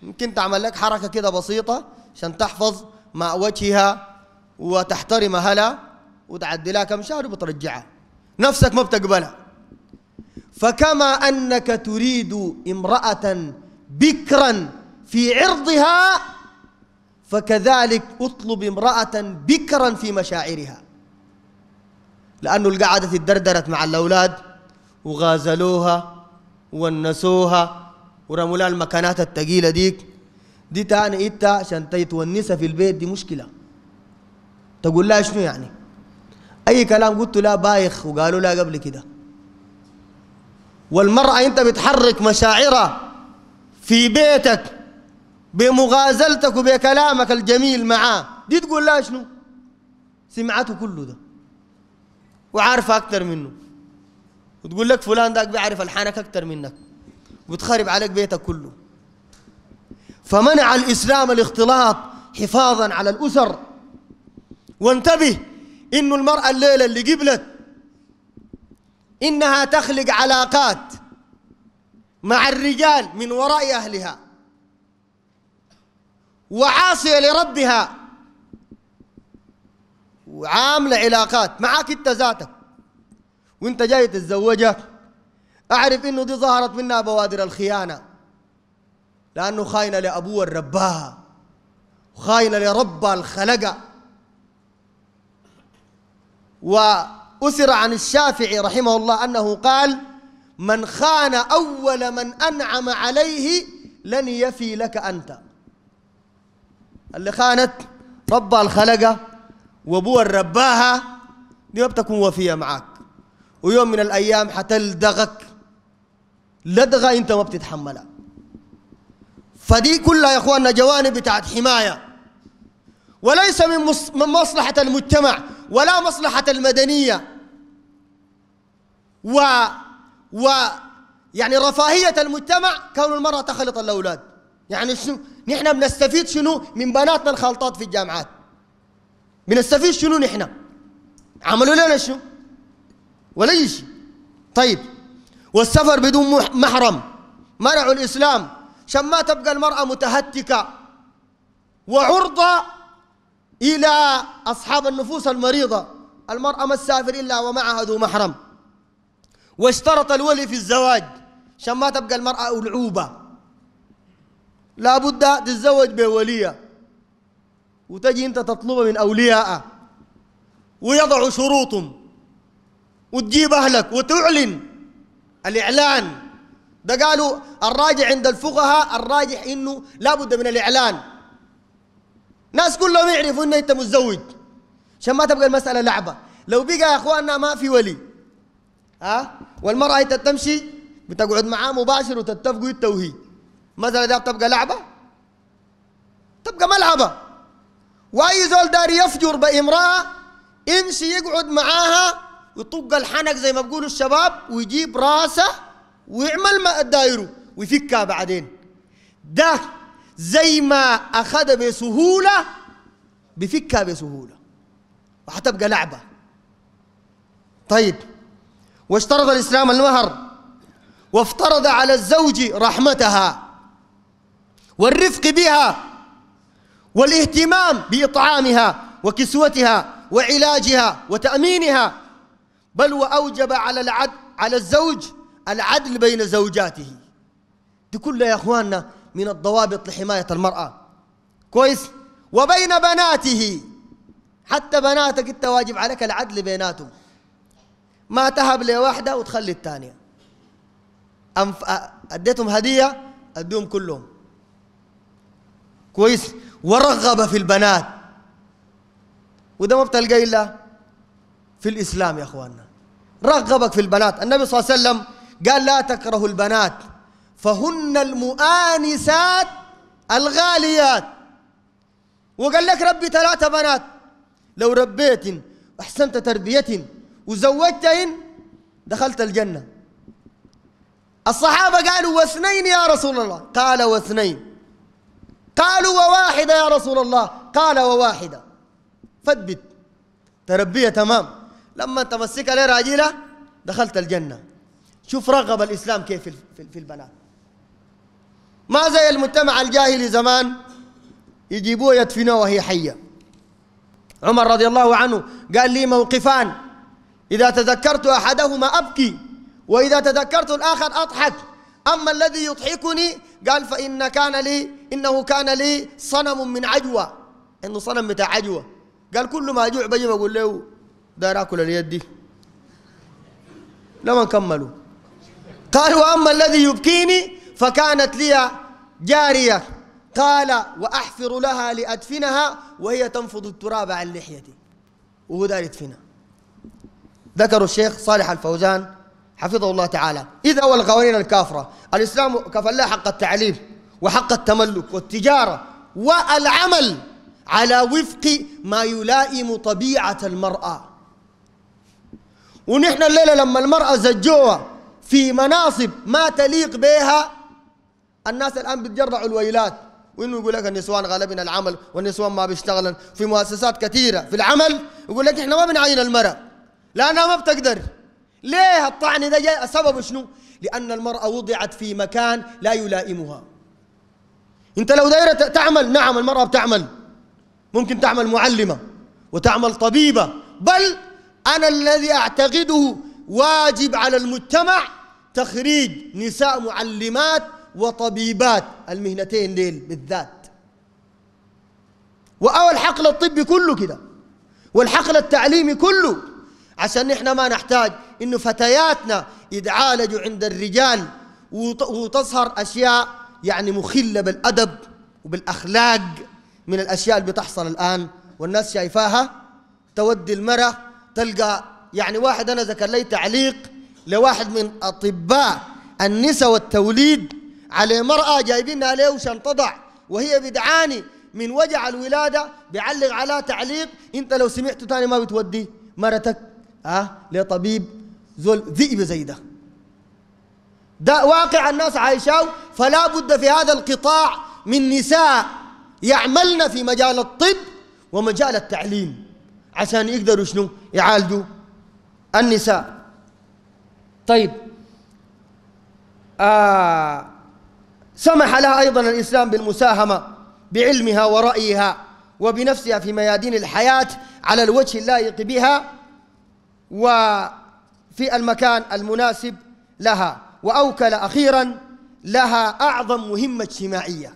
ممكن تعمل لك حركه كده بسيطه عشان تحفظ ماء وجهها وتحترم اهلها وتعدي لها كم شهر وبترجعها نفسك ما بتقبلها فكما انك تريد امراه بكرا في عرضها فكذلك اطلب امرأة بكرا في مشاعرها لأنه القعدة تدردرت مع الأولاد وغازلوها ونسوها ورموا لها المكانات الثقيلة ديك دي تاني انت عشان تتونسها في البيت دي مشكلة تقول لها شنو يعني أي كلام قلت لا بايخ وقالوا لها قبل كده والمرأة أنت بتحرك مشاعرها في بيتك بمغازلتك وبكلامك الجميل معاه دي تقول لها شنو سمعته كله ده وعارفه اكثر منه وتقول لك فلان داك بيعرف الحانك اكثر منك وتخرب عليك بيتك كله فمنع الاسلام الاختلاط حفاظا على الاسر وانتبه انه المراه الليله اللي قبلت انها تخلق علاقات مع الرجال من وراء اهلها وعاصية لربها وعاملة علاقات معاك انت ذاتك وانت جاي تتزوجها اعرف انه دي ظهرت منها بوادر الخيانة لانه خاينة لابوها الرباها وخاينة لربها الخلقة وأسر عن الشافعي رحمه الله أنه قال من خان أول من أنعم عليه لن يفي لك أنت اللي خانت ربها الخلقة وابوها الرباها دي ما بتكون وفية معاك ويوم من الأيام حتلدغك لدغة أنت ما بتتحملها فدي كلها يا أخواننا جوانب بتاعت حماية وليس من, من مصلحة المجتمع ولا مصلحة المدنية و و يعني رفاهية المجتمع كون المرأة تخلط الأولاد يعني شنو نحن بنستفيد شنو من بناتنا الخلطات في الجامعات بنستفيد شنو نحن عملوا لنا شنو ولا شيء طيب والسفر بدون محرم منعوا الإسلام عشان ما تبقى المرأة متهتكة وعرضة إلى أصحاب النفوس المريضة المرأة ما تسافر إلا ومعها ذو محرم واشترط الولي في الزواج عشان ما تبقى المرأة ألعوبة لابد تتزوج بولية وتجي أنت تطلب من أولياء ويضع شروطهم وتجيب أهلك وتعلن الإعلان ده قالوا الراجع عند الفقهاء الراجح إنه لابد من الإعلان ناس كلهم يعرفوا ان أنت متزوج عشان ما تبقى المسألة لعبة لو بقى يا إخواننا ما في ولي ها أه؟ والمرأة أنت تمشي بتقعد معاه مباشر وتتفقوا التوهيد مثلا ده تبقى لعبة تبقى ملعبة وأي زول دار يفجر بامرأة يمشي يقعد معاها ويطق الحنك زي ما بيقولوا الشباب ويجيب راسه ويعمل ما دايره ويفكها بعدين ده زي ما أخذ بسهولة بفكها بسهولة وحتبقى لعبة طيب واشترط الإسلام المهر وافترض على الزوج رحمتها والرفق بها والاهتمام بإطعامها وكسوتها وعلاجها وتأمينها بل وأوجب على العد على الزوج العدل بين زوجاته دي كلها يا أخواننا من الضوابط لحماية المرأة كويس وبين بناته حتى بناتك انت واجب عليك العدل بيناتهم ما تهب لواحدة وتخلي الثانية أنف... اديتهم هدية اديهم كلهم كويس ورغب في البنات وده ما بتلقى الا في الاسلام يا اخواننا رغبك في البنات النبي صلى الله عليه وسلم قال لا تكره البنات فهن المؤانسات الغاليات وقال لك ربي ثلاثة بنات لو ربيت أحسنت تربية وزوجتهن دخلت الجنة الصحابة قالوا واثنين يا رسول الله قال واثنين قالوا وواحدة يا رسول الله قال وواحدة فثبت تربية تمام لما تمسك عليه راجلة دخلت الجنة شوف رغب الإسلام كيف في البنات ما زي المجتمع الجاهلي زمان يجيبوه يدفنوه وهي حية عمر رضي الله عنه قال لي موقفان إذا تذكرت أحدهما أبكي وإذا تذكرت الآخر أضحك أما الذي يضحكني قال فإن كان لي إنه كان لي صنم من عجوة إنه صنم بتاع عجوة قال كل ما أجوع بجي بقول له داير آكل اليد دي لما كملوا قال وأما الذي يبكيني فكانت لي جارية قال وأحفر لها لأدفنها وهي تنفض التراب عن لحيتي وهو داير يدفنها ذكروا الشيخ صالح الفوزان حفظه الله تعالى إذا والقوانين الكافرة الإسلام كفل لها حق التعليم وحق التملك والتجارة والعمل على وفق ما يلائم طبيعة المرأة ونحن الليلة لما المرأة زجوها في مناصب ما تليق بها الناس الآن بتجرعوا الويلات وانه يقول لك النسوان غالبنا العمل والنسوان ما بيشتغلن في مؤسسات كثيره في العمل يقول لك احنا ما بنعين المراه لانها ما بتقدر ليه الطعن ده جاء سببه شنو لأن المرأة وضعت في مكان لا يلائمها أنت لو دايرة تعمل نعم المرأة بتعمل ممكن تعمل معلمة وتعمل طبيبة بل أنا الذي أعتقده واجب على المجتمع تخريج نساء معلمات وطبيبات المهنتين ديل بالذات وأول الحقل الطبي كله كده والحقل التعليمي كله عشان نحن ما نحتاج انه فتياتنا يتعالجوا عند الرجال وتظهر اشياء يعني مخله بالادب وبالاخلاق من الاشياء اللي بتحصل الان والناس شايفاها تودي المراه تلقى يعني واحد انا ذكر لي تعليق لواحد من اطباء النساء والتوليد على مرأة جايبينها له وشان تضع وهي بتعاني من وجع الولادة بيعلق على تعليق انت لو سمعته ثاني ما بتودي مرتك ها لطبيب ذل ذئب زي ده ده واقع الناس عايشاه فلا بد في هذا القطاع من نساء يعملن في مجال الطب ومجال التعليم عشان يقدروا شنو يعالجوا النساء طيب آه سمح لها أيضا الإسلام بالمساهمة بعلمها ورأيها وبنفسها في ميادين الحياة على الوجه اللائق بها وفي المكان المناسب لها وأوكل أخيرا لها أعظم مهمة اجتماعية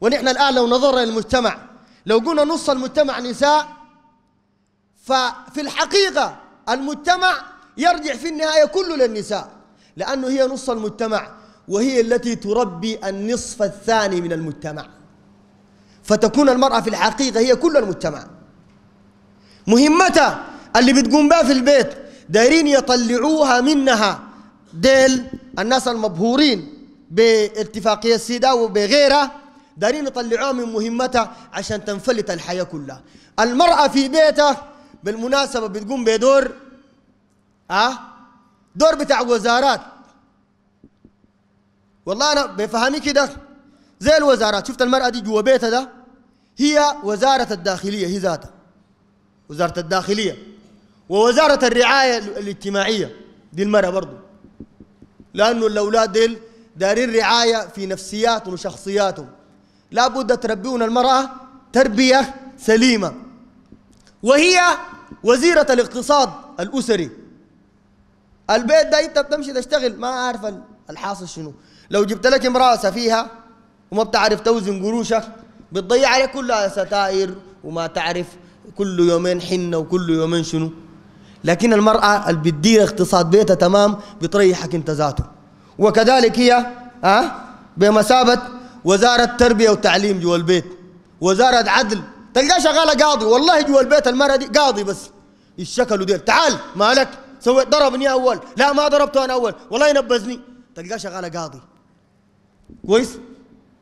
ونحن الآن لو نظرنا للمجتمع لو قلنا نص المجتمع نساء ففي الحقيقة المجتمع يرجع في النهاية كله للنساء لأنه هي نص المجتمع وهي التي تربي النصف الثاني من المجتمع فتكون المرأة في الحقيقة هي كل المجتمع مهمتها اللي بتقوم بها في البيت دايرين يطلعوها منها ديل الناس المبهورين باتفاقية السيدة وبغيرها دايرين يطلعوها من مهمتها عشان تنفلت الحياة كلها المرأة في بيتها بالمناسبة بتقوم بدور أه؟ دور بتاع وزارات والله أنا بفهمي كده زي الوزارات شفت المرأة دي جوا بيتها ده هي وزارة الداخلية هي ذاتها وزارة الداخلية ووزارة الرعاية الاجتماعية دي المرة برضو لأنه الأولاد ديل دارين رعاية في نفسياتهم وشخصياتهم لابد تربيون المرأة تربية سليمة وهي وزيرة الاقتصاد الأسري البيت ده أنت بتمشي تشتغل ما عارف الحاصل شنو لو جبت لك امرأة سفيهة وما بتعرف توزن قروشك بتضيع عليك كلها ستائر وما تعرف كل يومين حنة وكل يومين شنو لكن المرأة اللي بتدير اقتصاد بيتها تمام بتريحك انت ذاته وكذلك هي أه بمثابة وزارة تربية وتعليم جوا البيت وزارة عدل تلقاه شغالة قاضي والله جوا البيت المرأة دي قاضي بس الشكل دي تعال مالك سويت ضربني أول لا ما ضربته أنا أول والله نبذني تلقاه شغالة قاضي كويس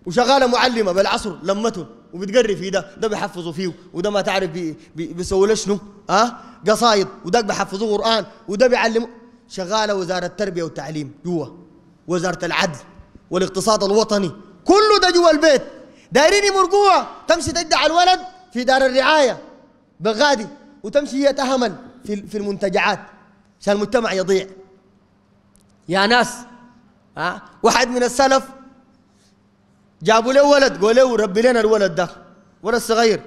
وشغالة معلمة بالعصر لمته وبتقري في ده ده بيحفظوا فيه وده ما تعرف بي بي له شنو ها أه؟ قصايد وده بيحفظوه قران وده بيعلموا شغاله وزاره التربيه والتعليم جوا وزاره العدل والاقتصاد الوطني كله ده جوا البيت دايرين يمرقوها تمشي تدع الولد في دار الرعايه بغادي وتمشي هي تهمل في في المنتجعات عشان المجتمع يضيع يا ناس ها أه؟ واحد من السلف جابوا له ولد قول له ربي لنا الولد ده ولد صغير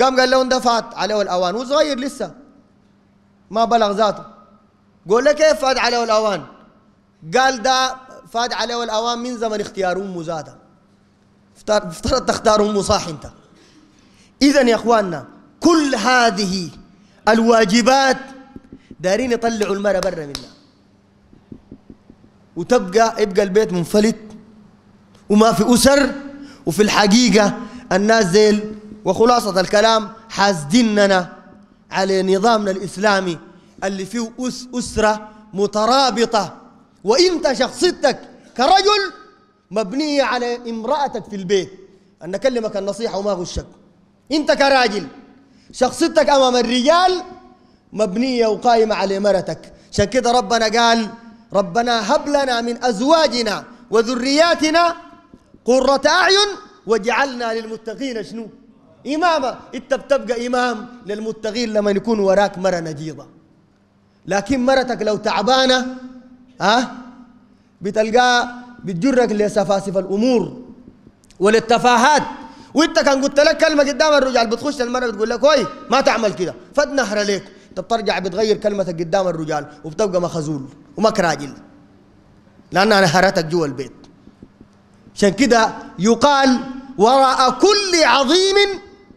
قام قال له ده فات عليه الاوان هو صغير لسه ما بلغ ذاته قول له كيف فات عليه الاوان قال ده فات عليه الاوان من زمن اختيار امه زاده افترض تختار امه صح انت اذا يا اخواننا كل هذه الواجبات دارين يطلعوا المرأة برا منها وتبقى يبقى البيت منفلت وما في أسر وفي الحقيقة الناس زيل وخلاصة الكلام حاسديننا على نظامنا الإسلامي اللي فيه أس أسرة مترابطة وإنت شخصيتك كرجل مبنية على امرأتك في البيت أن أكلمك النصيحة وما غشك أنت كراجل شخصيتك أمام الرجال مبنية وقائمة على مرتك عشان كده ربنا قال ربنا هب لنا من أزواجنا وذرياتنا قرة أعين وجعلنا للمتقين شنو إماما أنت بتبقى إمام للمتقين لما يكون وراك مرة نجيضة لكن مرتك لو تعبانة ها أه؟ بتلقاها بتجرك لسفاسف الأمور وللتفاهات وانت كان قلت لك كلمه قدام الرجال بتخش المره بتقول لك وي ما تعمل كده فد نهر عليك انت بترجع بتغير كلمتك قدام الرجال وبتبقى مخزول وماك راجل لانها نهرتك جوا البيت عشان كده يقال وراء كل عظيم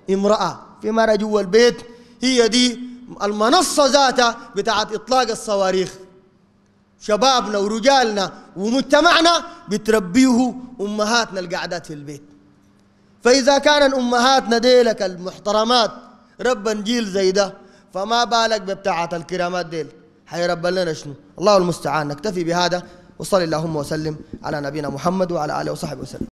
امرأة في مرة جوا البيت هي دي المنصة ذاتها بتاعت إطلاق الصواريخ شبابنا ورجالنا ومجتمعنا بتربيه أمهاتنا القعدات في البيت فإذا كان أمهاتنا ديلك المحترمات ربا جيل زي ده فما بالك ببتاعة الكرامات ديل حيرب لنا شنو الله المستعان نكتفي بهذا وصلي اللهم وسلم على نبينا محمد وعلى آله وصحبه وسلم